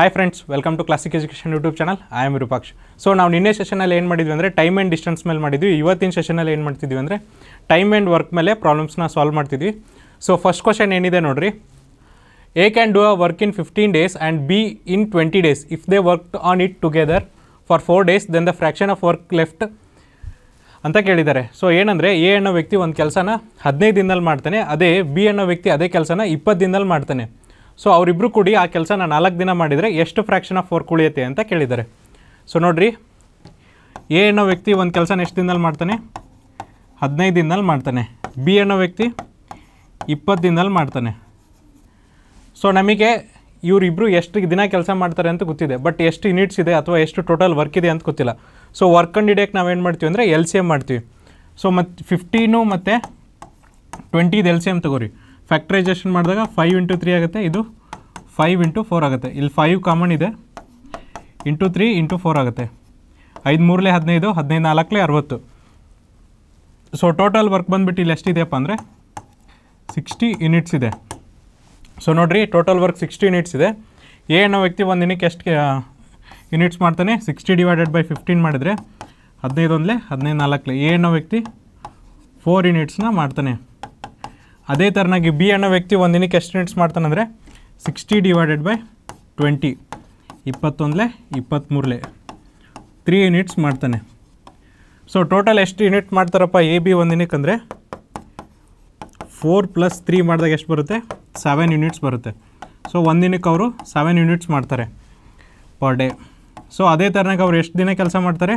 Hi friends welcome to classic education YouTube channel I am so ನಾವು ನಿನ್ನೆ ಸೆಷನಲ್ಲಿ ಏನು ಮಾಡಿದ್ವಿ ಅಂದರೆ ಟೈಮ್ ಆ್ಯಂಡ್ ಡಿಸ್ಟೆನ್ಸ್ ಮೇಲೆ ಮಾಡಿದ್ವಿ ಇವತ್ತಿನ ಸೆಷನಲ್ಲಿ ಏನು ಮಾಡ್ತಿದ್ವಿ ಅಂದರೆ ಟೈಮ್ ಆ್ಯಂಡ್ ವರ್ಕ್ ಮೇಲೆ ಪ್ರಾಬ್ಲಮ್ಸ್ನ ಸಾಲ್ವ್ ಮಾಡ್ತಿದ್ವಿ ಸೊ ಫಸ್ಟ್ ಕ್ವಶನ್ ಏನಿದೆ ನೋಡಿರಿ A can do a work in fifteen days and B in twenty days if they work on it together for four days then the fraction of work left ಅಂತ ಕೇಳಿದ್ದಾರೆ so ಏನಂದರೆ A ಅನ್ನೋ ವ್ಯಕ್ತಿ ಒಂದು ಕೆಲಸನ ಹದಿನೈದು ದಿನದಲ್ಲಿ ಮಾಡ್ತಾನೆ ಅದೇ ಬಿ ಅನ್ನೋ ವ್ಯಕ್ತಿ ಅದೇ ಕೆಲಸನ ಇಪ್ಪತ್ತು ದಿನದಲ್ಲಿ ಮಾಡ್ತಾನೆ ಸೊ ಅವರಿಬ್ಬರು ಕೂಡಿ ಆ ಕೆಲಸ ನಾನು ನಾಲ್ಕು ದಿನ ಮಾಡಿದರೆ ಎಷ್ಟು ಫ್ರ್ಯಾಕ್ಷನ್ ಆಫ್ ವರ್ಕ್ ಉಳಿಯುತ್ತೆ ಅಂತ ಕೇಳಿದ್ದಾರೆ ಸೊ ನೋಡಿರಿ ಎ ಅನ್ನೋ ವ್ಯಕ್ತಿ ಒಂದು ಕೆಲಸನ ಎಷ್ಟು ದಿನದಲ್ಲಿ ಮಾಡ್ತಾನೆ ಹದಿನೈದು ದಿನದಲ್ಲಿ ಮಾಡ್ತಾನೆ ಬಿ ಅನ್ನೋ ವ್ಯಕ್ತಿ ಇಪ್ಪತ್ತು ದಿನದಲ್ಲಿ ಮಾಡ್ತಾನೆ ಸೊ ನಮಗೆ ಇವರಿಬ್ಬರು ಎಷ್ಟು ದಿನ ಕೆಲಸ ಮಾಡ್ತಾರೆ ಅಂತ ಗೊತ್ತಿದೆ ಬಟ್ ಎಷ್ಟು ಯೂನಿಟ್ಸ್ ಇದೆ ಅಥವಾ ಎಷ್ಟು ಟೋಟಲ್ ವರ್ಕ್ ಇದೆ ಅಂತ ಗೊತ್ತಿಲ್ಲ ಸೊ ವರ್ಕ್ ಕಂಡು ನಾವು ನಾವೇನು ಮಾಡ್ತೀವಿ ಅಂದರೆ ಎಲ್ ಸಿ ಎಮ್ ಮಾಡ್ತೀವಿ ಸೊ ಮತ್ತು ಫಿಫ್ಟೀನು ಮತ್ತು ಟ್ವೆಂಟಿದು ಎಲ್ ಸಿ ಎಮ್ ತಗೋರಿ ಫ್ಯಾಕ್ಟ್ರೈಸೇಷನ್ ಮಾಡಿದಾಗ ಫೈವ್ ಇಂಟು ತ್ರೀ ಆಗುತ್ತೆ ಇದು ಫೈವ್ ಇಂಟು ಫೋರ್ ಆಗುತ್ತೆ ಇಲ್ಲಿ ಫೈವ್ ಕಾಮನ್ ಇದೆ ಇಂಟು ತ್ರೀ ಇಂಟು ಫೋರ್ ಆಗುತ್ತೆ ಐದು ಮೂರಲೆ ಹದಿನೈದು ಹದಿನೈದು ನಾಲ್ಕಲೇ ಅರವತ್ತು ಸೊ ಟೋಟಲ್ ವರ್ಕ್ ಬಂದುಬಿಟ್ಟು ಇಲ್ಲಿ ಎಷ್ಟಿದೆಯಪ್ಪ ಅಂದರೆ ಸಿಕ್ಸ್ಟಿ ಯೂನಿಟ್ಸ್ ಇದೆ ಸೊ ನೋಡಿರಿ ಟೋಟಲ್ ವರ್ಕ್ ಸಿಕ್ಸ್ಟಿ ಯೂನಿಟ್ಸ್ ಇದೆ ಏ ಅನ್ನೋ ವ್ಯಕ್ತಿ ಒಂದು ದಿನಕ್ಕೆ ಎಷ್ಟು ಯುನಿಟ್ಸ್ ಮಾಡ್ತಾನೆ ಸಿಕ್ಸ್ಟಿ ಡಿವೈಡೆಡ್ ಬೈ ಫಿಫ್ಟೀನ್ ಮಾಡಿದರೆ ಹದಿನೈದು ಒಂದಲೇ ಹದಿನೈದು ನಾಲ್ಕಲೇ ಏ ಅನ್ನೋ ವ್ಯಕ್ತಿ ಫೋರ್ ಯೂನಿಟ್ಸ್ನ ಮಾಡ್ತಾನೆ ಅದೇ ಥರನಾಗಿ ಬಿ ಅನ್ನೋ ವ್ಯಕ್ತಿ ಒಂದು ದಿನಕ್ಕೆ ಎಷ್ಟು ಯೂನಿಟ್ಸ್ ಅಂದರೆ ಸಿಕ್ಸ್ಟಿ ಡಿವೈಡೆಡ್ ಬೈ ಟ್ವೆಂಟಿ ಇಪ್ಪತ್ತೊಂದಲೇ ಇಪ್ಪತ್ತ್ಮೂರಲೇ ತ್ರೀ ಯೂನಿಟ್ಸ್ ಮಾಡ್ತಾನೆ ಸೊ ಟೋಟಲ್ ಎಷ್ಟು ಯೂನಿಟ್ ಮಾಡ್ತಾರಪ್ಪ ಎ ಬಿ ಒಂದು ದಿನಕ್ಕೆ ಅಂದರೆ ಫೋರ್ ಪ್ಲಸ್ ತ್ರೀ ಮಾಡಿದಾಗ ಎಷ್ಟು ಬರುತ್ತೆ ಸೆವೆನ್ ಯುನಿಟ್ಸ್ ಬರುತ್ತೆ ಸೊ ಒಂದು ದಿನಕ್ಕೆ ಅವರು ಸೆವೆನ್ ಯೂನಿಟ್ಸ್ ಮಾಡ್ತಾರೆ ಪರ್ ಡೇ ಸೊ ಅದೇ ಥರನಾಗಿ ಅವ್ರು ಎಷ್ಟು ದಿನ ಕೆಲಸ ಮಾಡ್ತಾರೆ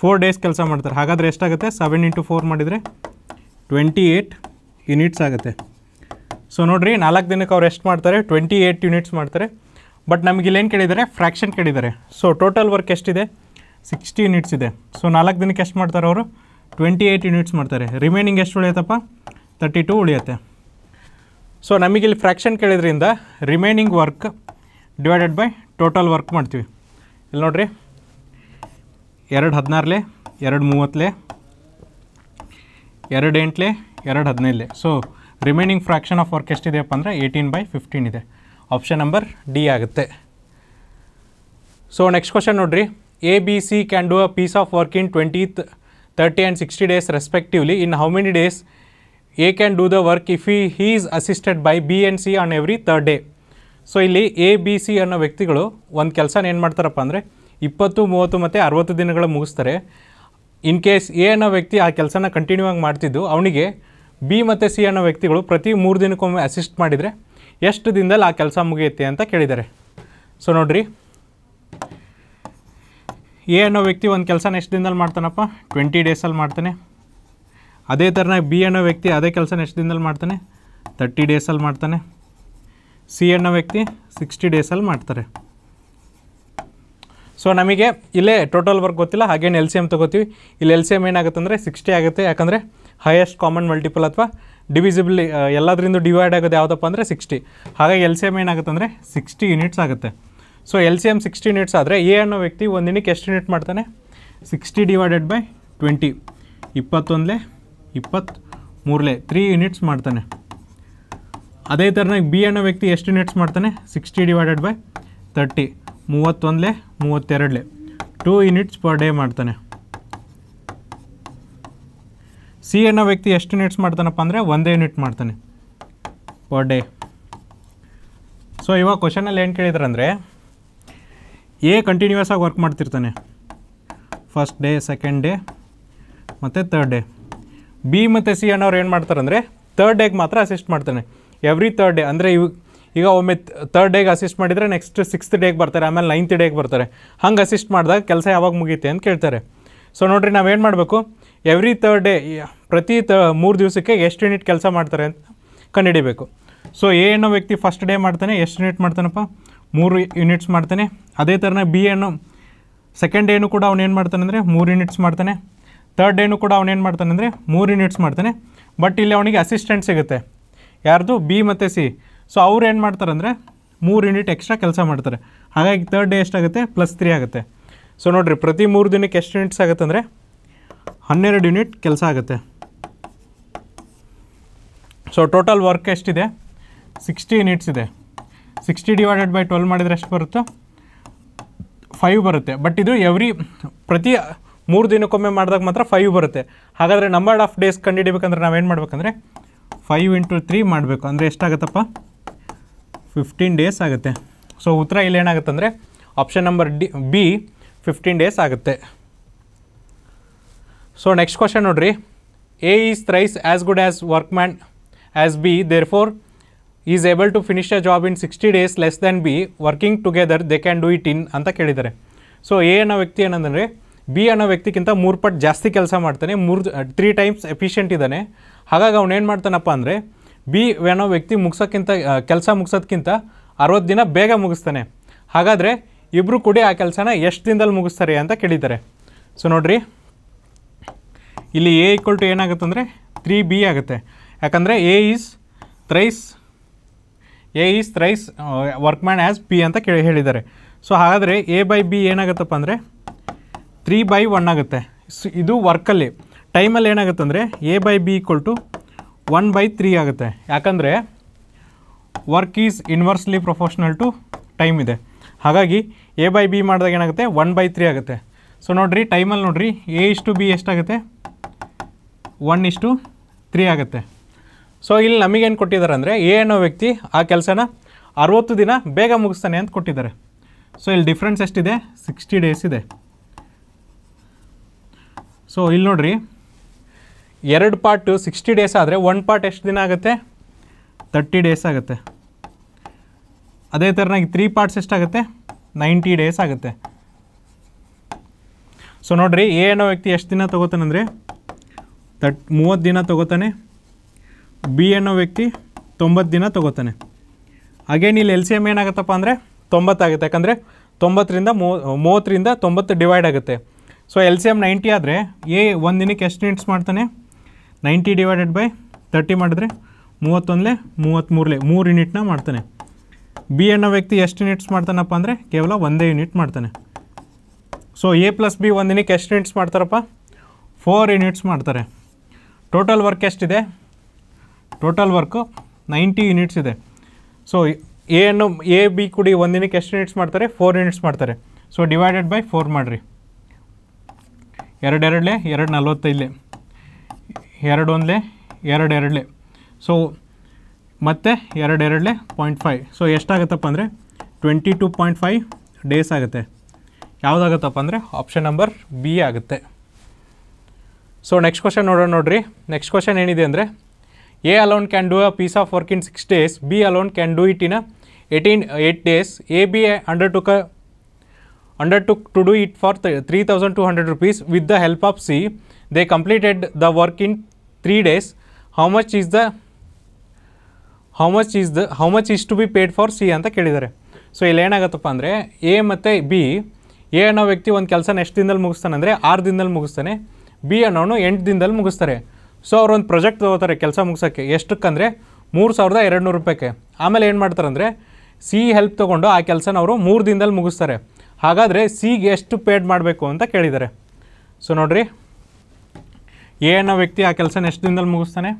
ಫೋರ್ ಡೇಸ್ ಕೆಲಸ ಮಾಡ್ತಾರೆ ಹಾಗಾದರೆ ಎಷ್ಟಾಗುತ್ತೆ ಸೆವೆನ್ ಇಂಟು ಫೋರ್ ಮಾಡಿದರೆ ಟ್ವೆಂಟಿ ಏಯ್ಟ್ ಯೂನಿಟ್ಸ್ ಆಗುತ್ತೆ ಸೊ ನೋಡಿರಿ ನಾಲ್ಕು ದಿನಕ್ಕೆ ಅವ್ರು ಎಷ್ಟು ಮಾಡ್ತಾರೆ ಟ್ವೆಂಟಿ ಏಯ್ಟ್ ಯೂನಿಟ್ಸ್ ಮಾಡ್ತಾರೆ ಬಟ್ ನಮಗೆ ಇಲ್ಲೇನು ಕೇಳಿದ್ದಾರೆ ಫ್ರ್ಯಾಕ್ಷನ್ ಕೇಳಿದ್ದಾರೆ ಸೊ ಟೋಟಲ್ ವರ್ಕ್ ಎಷ್ಟಿದೆ ಸಿಕ್ಸ್ಟಿ ಯೂನಿಟ್ಸ್ ಇದೆ ಸೊ ನಾಲ್ಕು ದಿನಕ್ಕೆ ಎಷ್ಟು ಮಾಡ್ತಾರೆ ಅವರು ಟ್ವೆಂಟಿ ಏಯ್ಟ್ ಯೂನಿಟ್ಸ್ ಮಾಡ್ತಾರೆ ರಿಮೈನಿಂಗ್ ಎಷ್ಟು ಉಳಿಯುತ್ತಪ್ಪ ತರ್ಟಿ ಟು ಉಳಿಯುತ್ತೆ ಸೊ ನಮಗಿಲ್ಲಿ ಫ್ರ್ಯಾಕ್ಷನ್ ಕೇಳಿದ್ರಿಂದ remaining work divided by total work ಮಾಡ್ತೀವಿ ಇಲ್ಲಿ ನೋಡಿರಿ ಎರಡು ಹದಿನಾರಲೆ ಎರಡು ಮೂವತ್ತಲೆ ಎರಡು ಎಂಟಲೆ ಎರಡು ಹದಿನೈದು so remaining fraction of work ಅಪ್ಪ ಅಂದರೆ ಏಯ್ಟೀನ್ ಬೈ ಫಿಫ್ಟೀನ್ ಇದೆ ಆಪ್ಷನ್ ನಂಬರ್ ಡಿ ಆಗುತ್ತೆ ಸೊ ನೆಕ್ಸ್ಟ್ ಕ್ವಶನ್ ನೋಡ್ರಿ A B C can do a piece of work in twenty thirty and sixty days respectively in how many days A can do the work if ಈ he is assisted by B and C on every third day so ಇಲ್ಲಿ A B C ಅನ್ನೋ ವ್ಯಕ್ತಿಗಳು ಒಂದು ಕೆಲಸನ ಏನು ಮಾಡ್ತಾರಪ್ಪ ಅಂದರೆ ಇಪ್ಪತ್ತು ಮೂವತ್ತು ಮತ್ತು ಅರುವತ್ತು ದಿನಗಳು ಮುಗಿಸ್ತಾರೆ ಇನ್ ಕೇಸ್ ಎ ಅನ್ನೋ ವ್ಯಕ್ತಿ ಆ ಕೆಲಸನ ಕಂಟಿನ್ಯೂ ಆಗಿ ಮಾಡ್ತಿದ್ದು ಅವನಿಗೆ ಬಿ ಮತ್ತು ಸಿ ಅನ್ನೋ ವ್ಯಕ್ತಿಗಳು ಪ್ರತಿ ಮೂರು ದಿನಕ್ಕೊಮ್ಮೆ ಅಸಿಸ್ಟ್ ಮಾಡಿದರೆ ಎಷ್ಟು ದಿನದಲ್ಲಿ ಆ ಕೆಲಸ ಮುಗಿಯುತ್ತೆ ಅಂತ ಕೇಳಿದ್ದಾರೆ ಸೊ ನೋಡ್ರಿ ಎ ಅನ್ನೋ ವ್ಯಕ್ತಿ ಒಂದು ಕೆಲಸನ ಎಷ್ಟು ದಿನದಲ್ಲಿ ಮಾಡ್ತಾನಪ್ಪ ಟ್ವೆಂಟಿ ಡೇಸಲ್ಲಿ ಮಾಡ್ತಾನೆ ಅದೇ ಥರನಾಗಿ ಬಿ ಅನ್ನೋ ವ್ಯಕ್ತಿ ಅದೇ ಕೆಲಸನ ಎಷ್ಟು ದಿನದಲ್ಲಿ ಮಾಡ್ತಾನೆ ತರ್ಟಿ ಡೇಸಲ್ಲಿ ಮಾಡ್ತಾನೆ ಸಿ ಅನ್ನೋ ವ್ಯಕ್ತಿ ಸಿಕ್ಸ್ಟಿ ಡೇಸಲ್ಲಿ ಮಾಡ್ತಾರೆ ಸೊ ನಮಗೆ ಇಲ್ಲೇ ಟೋಟಲ್ ವರ್ಕ್ ಗೊತ್ತಿಲ್ಲ ಹಾಗೇನು ಎಲ್ ಸಿ ಎಮ್ ತೊಗೋತೀವಿ ಇಲ್ಲಿ ಎಲ್ ಸಿ ಎಮ್ ಏನಾಗುತ್ತೆ ಅಂದರೆ ಸಿಕ್ಸ್ಟಿ ಆಗುತ್ತೆ ಯಾಕಂದರೆ ಹೈಯೆಸ್ಟ್ ಕಾಮನ್ ಮಲ್ಟಿಪಲ್ ಅಥವಾ ಡಿವಿಸಿಬಲ್ ಎಲ್ಲದರಿಂದ ಡಿವೈಡ್ ಆಗೋದು ಯಾವುದಪ್ಪ ಅಂದರೆ ಸಿಕ್ಸ್ಟಿ ಹಾಗಾಗಿ ಎಲ್ ಸಿ ಎಮ್ ಏನಾಗುತ್ತೆ ಅಂದರೆ ಸಿಕ್ಸ್ಟಿ ಯೂನಿಟ್ಸ್ ಆಗುತ್ತೆ so L C M sixty units ಆದರೆ ಎ ಅನ್ನೋ ವ್ಯಕ್ತಿ ಒಂದಿನಕ್ಕೆ ಎಷ್ಟು ಯೂನಿಟ್ ಮಾಡ್ತಾನೆ ಸಿಕ್ಸ್ಟಿ ಡಿವೈಡೆಡ್ ಬೈ ಟ್ವೆಂಟಿ ಇಪ್ಪತ್ತೊಂದಲೇ ಇಪ್ಪತ್ತ್ ಮೂರಲೆ ತ್ರೀ ಯೂನಿಟ್ಸ್ ಮಾಡ್ತಾನೆ ಅದೇ ಥರನಾಗಿ ಬಿ ಅನ್ನೋ ವ್ಯಕ್ತಿ ಎಷ್ಟು ಯೂನಿಟ್ಸ್ ಮಾಡ್ತಾನೆ ಸಿಕ್ಸ್ಟಿ ಡಿವೈಡೆಡ್ ಬೈ ತರ್ಟಿ ಮೂವತ್ತೊಂದಲೇ ಮೂವತ್ತೆರಡಲೇ ಟೂ ಯೂನಿಟ್ಸ್ ಪರ್ ಡೇ ಮಾಡ್ತಾನೆ ಸಿ ಅನ್ನೋ ವ್ಯಕ್ತಿ ಎಷ್ಟು ಯೂನಿಟ್ಸ್ ಮಾಡ್ತಾನಪ್ಪ ಅಂದರೆ ಒಂದೇ ಯೂನಿಟ್ ಮಾಡ್ತಾನೆ ಪರ್ ಡೇ ಸೊ ಇವಾಗ ಕ್ವಶನಲ್ಲಿ ಏನು ಕೇಳಿದ್ರಂದರೆ ಎ ಕಂಟಿನ್ಯೂಯಸ್ ಆಗಿ ವರ್ಕ್ ಮಾಡ್ತಿರ್ತಾನೆ ಫಸ್ಟ್ ಡೇ ಸೆಕೆಂಡ್ ಡೇ ಮತ್ತು ತರ್ಡ್ ಡೇ ಬಿ ಮತ್ತು ಸಿ ಅನ್ನೋರು ಏನು ಮಾಡ್ತಾರಂದರೆ ತರ್ಡ್ ಡೇಗೆ ಮಾತ್ರ ಅಸಿಸ್ಟ್ ಮಾಡ್ತಾನೆ ಎವ್ರಿ ತರ್ಡ್ ಡೇ ಅಂದರೆ ಇವ್ ಈಗ ಒಮ್ಮೆ ತರ್ಡ್ ಡೇಗೆ ಅಸಿಸ್ಟ್ ಮಾಡಿದರೆ ನೆಕ್ಸ್ಟ್ ಸಿಕ್ಸ್ತ್ ಡೇಗೆ ಬರ್ತಾರೆ ಆಮೇಲೆ ನೈನ್ತ್ ಡೇಗೆ ಬರ್ತಾರೆ ಹಂಗೆ ಅಸಿಸ್ಟ್ ಮಾಡಿದಾಗ ಕೆಲಸ ಯಾವಾಗ ಮುಗೀತೆ ಅಂತ ಕೇಳ್ತಾರೆ ಸೊ ನೋಡಿರಿ ನಾವೇನು ಮಾಡಬೇಕು ಎವ್ರಿ ತರ್ಡ್ ಡೇ ಪ್ರತಿ ತ ಮೂರು ದಿವಸಕ್ಕೆ ಎಷ್ಟು ಯೂನಿಟ್ ಕೆಲಸ ಮಾಡ್ತಾರೆ ಅಂತ ಕಂಡುಹಿಡಿಬೇಕು ಸೊ ಎ ಅನ್ನೋ ವ್ಯಕ್ತಿ ಫಸ್ಟ್ ಡೇ ಮಾಡ್ತಾನೆ ಎಷ್ಟು ಯೂನಿಟ್ ಮಾಡ್ತಾನಪ್ಪ ಮೂರು ಯೂನಿಟ್ಸ್ ಮಾಡ್ತಾನೆ ಅದೇ ಥರನ ಬಿ ಅನ್ನೋ ಸೆಕೆಂಡ್ ಡೇನು ಕೂಡ ಅವನೇನು ಮಾಡ್ತಾನೆ ಅಂದರೆ ಮೂರು ಯೂನಿಟ್ಸ್ ಮಾಡ್ತಾನೆ ತರ್ಡ್ ಡೇನು ಕೂಡ ಅವನೇನು ಮಾಡ್ತಾನೆ ಅಂದರೆ ಮೂರು ಯೂನಿಟ್ಸ್ ಮಾಡ್ತಾನೆ ಬಟ್ ಇಲ್ಲಿ ಅವನಿಗೆ ಅಸಿಸ್ಟೆಂಟ್ ಸಿಗುತ್ತೆ ಯಾರ್ದು ಬಿ ಮತ್ತು ಸಿ ಸೊ ಅವ್ರು ಏನು ಮಾಡ್ತಾರೆ ಅಂದರೆ ಮೂರು ಯೂನಿಟ್ ಎಕ್ಸ್ಟ್ರಾ ಕೆಲಸ ಮಾಡ್ತಾರೆ ಹಾಗಾಗಿ ತರ್ಡ್ ಡೇ ಎಷ್ಟಾಗುತ್ತೆ ಪ್ಲಸ್ ತ್ರೀ ಆಗುತ್ತೆ ಸೊ ನೋಡಿರಿ ಪ್ರತಿ ಮೂರು ದಿನಕ್ಕೆ ಎಷ್ಟು ಯೂನಿಟ್ಸ್ ಆಗುತ್ತೆ ಅಂದರೆ ಹನ್ನೆರಡು ಯೂನಿಟ್ ಕೆಲಸ ಆಗುತ್ತೆ ಸೊ ಟೋಟಲ್ ವರ್ಕ್ ಎಷ್ಟಿದೆ ಸಿಕ್ಸ್ಟಿ ಯೂನಿಟ್ಸ್ ಇದೆ ಸಿಕ್ಸ್ಟಿ ಡಿವೈಡೆಡ್ ಬೈ ಟ್ವೆಲ್ ಮಾಡಿದರೆ ಎಷ್ಟು ಬರುತ್ತೆ ಫೈವ್ ಬರುತ್ತೆ ಬಟ್ ಇದು ಎವ್ರಿ ಪ್ರತಿ ಮೂರು ದಿನಕ್ಕೊಮ್ಮೆ ಮಾಡಿದಾಗ ಮಾತ್ರ ಫೈವ್ ಬರುತ್ತೆ ಹಾಗಾದರೆ ನಂಬರ್ ಆಫ್ ಡೇಸ್ ಕಂಡುಹಿಡಿಬೇಕಂದ್ರೆ ನಾವೇನು ಮಾಡಬೇಕಂದ್ರೆ ಫೈವ್ ಇಂಟು ತ್ರೀ ಮಾಡಬೇಕು ಅಂದರೆ ಎಷ್ಟಾಗುತ್ತಪ್ಪ ಫಿಫ್ಟೀನ್ ಡೇಸ್ ಆಗುತ್ತೆ ಸೊ ಉತ್ತರ ಇಲ್ಲಿ ಏನಾಗುತ್ತೆ ಅಂದರೆ option number D B fifteen days ಆಗುತ್ತೆ ಸೊ ನೆಕ್ಸ್ಟ್ ಕ್ವಶನ್ ನೋಡಿರಿ A is thrice as good as workman as B therefore is able to finish a job in sixty days less than B working together they can do it in ಅಂತ ಕೇಳಿದ್ದಾರೆ so A ಅನ್ನೋ ವ್ಯಕ್ತಿ ಏನಂದರೆ B ಅನ್ನೋ ವ್ಯಕ್ತಿಗಿಂತ ಮೂರು ಪಟ್ಟು ಜಾಸ್ತಿ ಕೆಲಸ ಮಾಡ್ತಾನೆ ಮೂರು ತ್ರೀ ಟೈಮ್ಸ್ ಎಫಿಷಿಯೆಂಟ್ ಇದ್ದಾನೆ ಹಾಗಾಗಿ ಏನು ಮಾಡ್ತಾನಪ್ಪ ಅಂದರೆ ಬಿ ಅನ್ನೋ ವ್ಯಕ್ತಿ ಮುಗಿಸೋಕ್ಕಿಂತ ಕೆಲಸ ಮುಗಿಸೋದ್ಕಿಂತ ಅರವತ್ತು ದಿನ ಬೇಗ ಮುಗಿಸ್ತಾನೆ ಹಾಗಾದರೆ ಇಬ್ಬರು ಕೂಡಿ ಆ ಕೆಲಸನ ಎಷ್ಟು ದಿನದಲ್ಲಿ ಮುಗಿಸ್ತಾರೆ ಅಂತ ಕೇಳಿದ್ದಾರೆ ಸೊ ನೋಡಿರಿ ಇಲ್ಲಿ ಎ ಈಕ್ವಲ್ ಟು ಏನಾಗುತ್ತೆ ಅಂದರೆ ತ್ರೀ ಬಿ ಆಗುತ್ತೆ ಯಾಕಂದರೆ A is thrice A is thrice workman as P ಅಂತ ಕೇಳಿ ಹೇಳಿದ್ದಾರೆ ಸೊ ಹಾಗಾದರೆ ಎ ಬೈ ಬಿ ಏನಾಗುತ್ತಪ್ಪ ಅಂದರೆ ತ್ರೀ ಬೈ ಒನ್ ಆಗುತ್ತೆ ಇದು ವರ್ಕಲ್ಲಿ ಟೈಮಲ್ಲಿ ಏನಾಗುತ್ತೆ ಅಂದರೆ A by B equal to one by three ಆಗುತ್ತೆ ಯಾಕಂದರೆ work is inversely proportional to time ಇದೆ ಹಾಗಾಗಿ ಎ ಬೈ ಬಿ ಮಾಡಿದಾಗ ಏನಾಗುತ್ತೆ ಒನ್ ಬೈ ತ್ರೀ ಆಗುತ್ತೆ ಸೊ ನೋಡಿರಿ ಟೈಮಲ್ಲಿ ನೋಡಿರಿ ಎ ಇಷ್ಟು ಬಿ ಎಷ್ಟಾಗುತ್ತೆ ಒನ್ ಇಷ್ಟು ತ್ರೀ ಆಗುತ್ತೆ ಸೊ ಇಲ್ಲಿ ನಮಗೇನು ಕೊಟ್ಟಿದ್ದಾರೆ ಅಂದರೆ ಎ ಅನ್ನೋ ವ್ಯಕ್ತಿ ಆ ಕೆಲಸನ ಅರುವತ್ತು ದಿನ ಬೇಗ ಮುಗಿಸ್ತಾನೆ ಅಂತ ಕೊಟ್ಟಿದ್ದಾರೆ ಸೊ ಇಲ್ಲಿ ಡಿಫ್ರೆನ್ಸ್ ಎಷ್ಟಿದೆ ಸಿಕ್ಸ್ಟಿ ಡೇಸ್ ಇದೆ ಸೊ ಇಲ್ಲಿ ನೋಡ್ರಿ ಎರಡು ಪಾರ್ಟು ಸಿಕ್ಸ್ಟಿ ಡೇಸ್ ಆದರೆ ಒನ್ ಪಾರ್ಟ್ ಎಷ್ಟು ದಿನ ಆಗುತ್ತೆ ತರ್ಟಿ ಡೇಸ್ ಆಗುತ್ತೆ ಅದೇ ಥರನಾಗಿ ತ್ರೀ ಪಾರ್ಟ್ಸ್ ಎಷ್ಟಾಗುತ್ತೆ ನೈಂಟಿ ಡೇಸ್ ಆಗುತ್ತೆ ಸೊ ನೋಡಿರಿ ಅನ್ನೋ ವ್ಯಕ್ತಿ ಎಷ್ಟು ದಿನ ತೊಗೋತಾನಂದರೆ ತಟ್ ಮೂವತ್ತು ದಿನ ತೊಗೋತಾನೆ ಬಿ ಅನ್ನೋ ವ್ಯಕ್ತಿ ತೊಂಬತ್ತು ದಿನ ತೊಗೋತಾನೆ ಅಗೇನ್ ಇಲ್ಲಿ ಎಲ್ ಸಿ ಎಮ್ ಏನಾಗುತ್ತಪ್ಪ ಅಂದರೆ ತೊಂಬತ್ತಾಗುತ್ತೆ ಯಾಕಂದರೆ ತೊಂಬತ್ತರಿಂದ ಮೂವತ್ತರಿಂದ ತೊಂಬತ್ತು ಡಿವೈಡ್ ಆಗುತ್ತೆ so L C M ninety ಆದರೆ ಎ ಒಂದು ದಿನಕ್ಕೆ ಎಷ್ಟು ಯೂನಿಟ್ಸ್ ಮಾಡ್ತಾನೆ ನೈಂಟಿ ಡಿವೈಡೆಡ್ ಬೈ ತರ್ಟಿ ಮಾಡಿದ್ರೆ ಮೂವತ್ತೊಂದಲೇ ಮೂವತ್ತ್ಮೂರಲೆ ಮೂರು ಯೂನಿಟ್ನ ಮಾಡ್ತಾನೆ ಬಿ ಅನ್ನೋ ವ್ಯಕ್ತಿ ಎಷ್ಟು ಯೂನಿಟ್ಸ್ ಮಾಡ್ತಾನಪ್ಪ ಅಂದರೆ ಕೇವಲ ಒಂದೇ ಯೂನಿಟ್ ಮಾಡ್ತಾನೆ ಸೊ ಎ ಪ್ಲಸ್ ಬಿ ಒಂದು ದಿನಕ್ಕೆ ಎಷ್ಟು ಯೂನಿಟ್ಸ್ ಮಾಡ್ತಾರಪ್ಪ ಫೋರ್ ಯೂನಿಟ್ಸ್ ಮಾಡ್ತಾರೆ ಟೋಟಲ್ ವರ್ಕ್ ಎಷ್ಟಿದೆ ಟೋಟಲ್ ವರ್ಕು ನೈಂಟಿ ಯೂನಿಟ್ಸ್ ಇದೆ ಸೊ ಎನ್ನು ಎ ಬಿ ಕುಡಿ ಒಂದಿನಕ್ಕೆ ಎಷ್ಟು ಯೂನಿಟ್ಸ್ ಮಾಡ್ತಾರೆ ಫೋರ್ ಯೂನಿಟ್ಸ್ ಮಾಡ್ತಾರೆ ಸೊ ಡಿವೈಡೆಡ್ ಬೈ ಫೋರ್ ಮಾಡಿರಿ ಎರಡೆರಡಲೆ ಎರಡು ನಲ್ವತ್ತೈದಲೆ ಎರಡು ಒಂದಲೆ ಎರಡಲೆ ಸೊ ಮತ್ತು ಎರಡು ಎರಡಲೇ ಪಾಯಿಂಟ್ ಫೈವ್ ಸೊ ಎಷ್ಟಾಗತ್ತಪ್ಪ ಅಂದರೆ twenty two point five days ಆಗುತ್ತೆ ಯಾವುದಾಗತ್ತಪ್ಪ ಅಂದರೆ ಆಪ್ಷನ್ ನಂಬರ್ ಬಿ ಆಗುತ್ತೆ ಸೊ ನೆಕ್ಸ್ಟ್ ಕ್ವಶನ್ ನೋಡೋಣ ನೋಡ್ರಿ ನೆಕ್ಸ್ಟ್ ಕ್ವಶನ್ ಏನಿದೆ ಅಂದರೆ A alone can do a piece of work in six days B alone can do it in a eighteen eight days A B undertook undertook to do it for three thousand two hundred rupees with the help of C they completed the work in three days how much is the how much is the how much is to be paid for C ಅಂತ ಕೇಳಿದ್ದಾರೆ so ಇಲ್ಲಿ ಏನಾಗುತ್ತಪ್ಪ ಅಂದರೆ A ಮತ್ತು B A ಅನ್ನೋ ವ್ಯಕ್ತಿ ಒಂದು ಕೆಲಸ ಎಷ್ಟು ದಿನದಲ್ಲಿ ಮುಗಿಸ್ತಾನೆ ಅಂದರೆ ಆರು ದಿನದಲ್ಲಿ ಮುಗಿಸ್ತಾನೆ ಬಿ ಅನ್ನೋನು ಎಂಟು ದಿನದಲ್ಲಿ ಮುಗಿಸ್ತಾರೆ ಸೊ ಅವ್ರೊಂದು ಪ್ರೊಜೆಕ್ಟ್ ತೊಗೋತಾರೆ ಕೆಲಸ ಮುಗಿಸೋಕ್ಕೆ ಎಷ್ಟಕ್ಕಂದರೆ ಮೂರು ಸಾವಿರದ ಎರಡು ನೂರು ರೂಪಾಯಿಗೆ ಆಮೇಲೆ ಏನು ಮಾಡ್ತಾರೆ ಅಂದರೆ ಸಿ ಹೆಲ್ಪ್ ತೊಗೊಂಡು ಆ ಕೆಲಸನ ಅವರು ಮೂರು ದಿನದಲ್ಲಿ ಮುಗಿಸ್ತಾರೆ ಹಾಗಾದರೆ ಸಿಗೆ ಎಷ್ಟು ಪೇಡ್ ಮಾಡಬೇಕು ಅಂತ ಕೇಳಿದ್ದಾರೆ ಸೊ ನೋಡಿರಿ ಎ ಅನ್ನೋ ವ್ಯಕ್ತಿ ಆ ಕೆಲಸನ ಎಷ್ಟು ದಿನದಲ್ಲಿ ಮುಗಿಸ್ತಾನೆ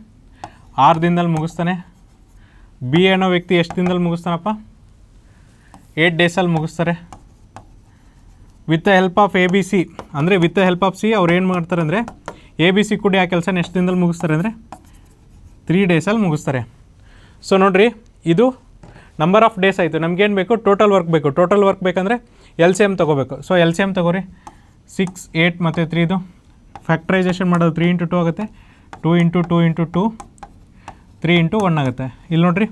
ಆರು ದಿನದಲ್ಲಿ ಮುಗಿಸ್ತಾನೆ ಬಿ ಅನ್ನೋ ವ್ಯಕ್ತಿ ಎಷ್ಟು ದಿನದಲ್ಲಿ ಮುಗಿಸ್ತಾನಪ್ಪ ಏಯ್ಟ್ ಡೇಸಲ್ಲಿ ಮುಗಿಸ್ತಾರೆ with the help of A B C ಅಂದರೆ with the help of C ಅವ್ರು ಏನು ಮಾಡ್ತಾರೆ ಅಂದರೆ ಎ ಬಿ ಸಿ ಕೂಡ ಆ ಕೆಲಸ ಎಷ್ಟು ದಿನದಲ್ಲಿ ಮುಗಿಸ್ತಾರೆ ಅಂದರೆ ತ್ರೀ ಡೇಸಲ್ಲಿ ಮುಗಿಸ್ತಾರೆ ಸೊ ನೋಡಿರಿ ಇದು ನಂಬರ್ ಆಫ್ ಡೇಸ್ ಆಯಿತು ನಮಗೇನು ಬೇಕು ಟೋಟಲ್ ವರ್ಕ್ ಬೇಕು ಟೋಟಲ್ ವರ್ಕ್ ಬೇಕಂದರೆ ಎಲ್ ಸಿ ಎಮ್ ತೊಗೋಬೇಕು ಸೊ ಎಲ್ ಸಿ ಎಮ್ ತೊಗೋರಿ ಸಿಕ್ಸ್ ಏಯ್ಟ್ ಮತ್ತು ತ್ರೀದು ಫ್ಯಾಕ್ಟ್ರೈಸೇಷನ್ ಮಾಡೋದು ತ್ರೀ ಇಂಟು ಟೂ ಆಗುತ್ತೆ two into two into two three into one ಆಗುತ್ತೆ ಇಲ್ಲಿ ನೋಡಿರಿ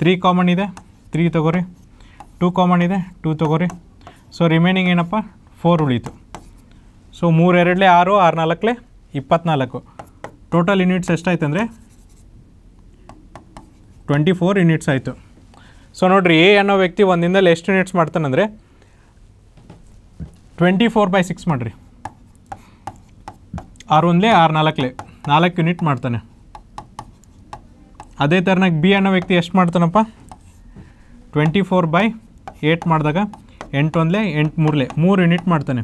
ತ್ರೀ ಕಾಮನ್ ಇದೆ ತ್ರೀ ತೊಗೋರಿ ಟೂ ಕಾಮನ್ ಇದೆ ಟೂ ತೊಗೋರಿ ಸೊ ರಿಮೈನಿಂಗ್ ಏನಪ್ಪ ಫೋರ್ ಉಳೀತು ಸೊ ಎರಡಲೇ ಆರು ಆರು ನಾಲ್ಕಲೆ ಇಪ್ಪತ್ನಾಲ್ಕು ಟೋಟಲ್ ಯೂನಿಟ್ಸ್ ಎಷ್ಟಾಯ್ತು ಅಂದರೆ ಟ್ವೆಂಟಿ ಫೋರ್ ಯೂನಿಟ್ಸ್ ಆಯಿತು ಸೊ ನೋಡಿರಿ ಎ ಅನ್ನೋ ವ್ಯಕ್ತಿ ಒಂದಿಂದಲ್ಲಿ ಎಷ್ಟು ಯೂನಿಟ್ಸ್ ಮಾಡ್ತಾನಂದರೆ ಟ್ವೆಂಟಿ ಫೋರ್ ಬೈ ಸಿಕ್ಸ್ ಮಾಡಿರಿ ಆರು ಒಂದಲೇ ಆರು ನಾಲ್ಕಲೇ ನಾಲ್ಕು ಯೂನಿಟ್ ಮಾಡ್ತಾನೆ ಅದೇ ಥರನಾಗಿ ಬಿ ಅನ್ನೋ ವ್ಯಕ್ತಿ ಎಷ್ಟು ಮಾಡ್ತಾನಪ್ಪ ಟ್ವೆಂಟಿ ಫೋರ್ ಬೈ ಏಟ್ ಮಾಡಿದಾಗ ಎಂಟು ಒಂದಲೇ ಎಂಟು ಮೂರಲೇ ಮೂರು ಯೂನಿಟ್ ಮಾಡ್ತಾನೆ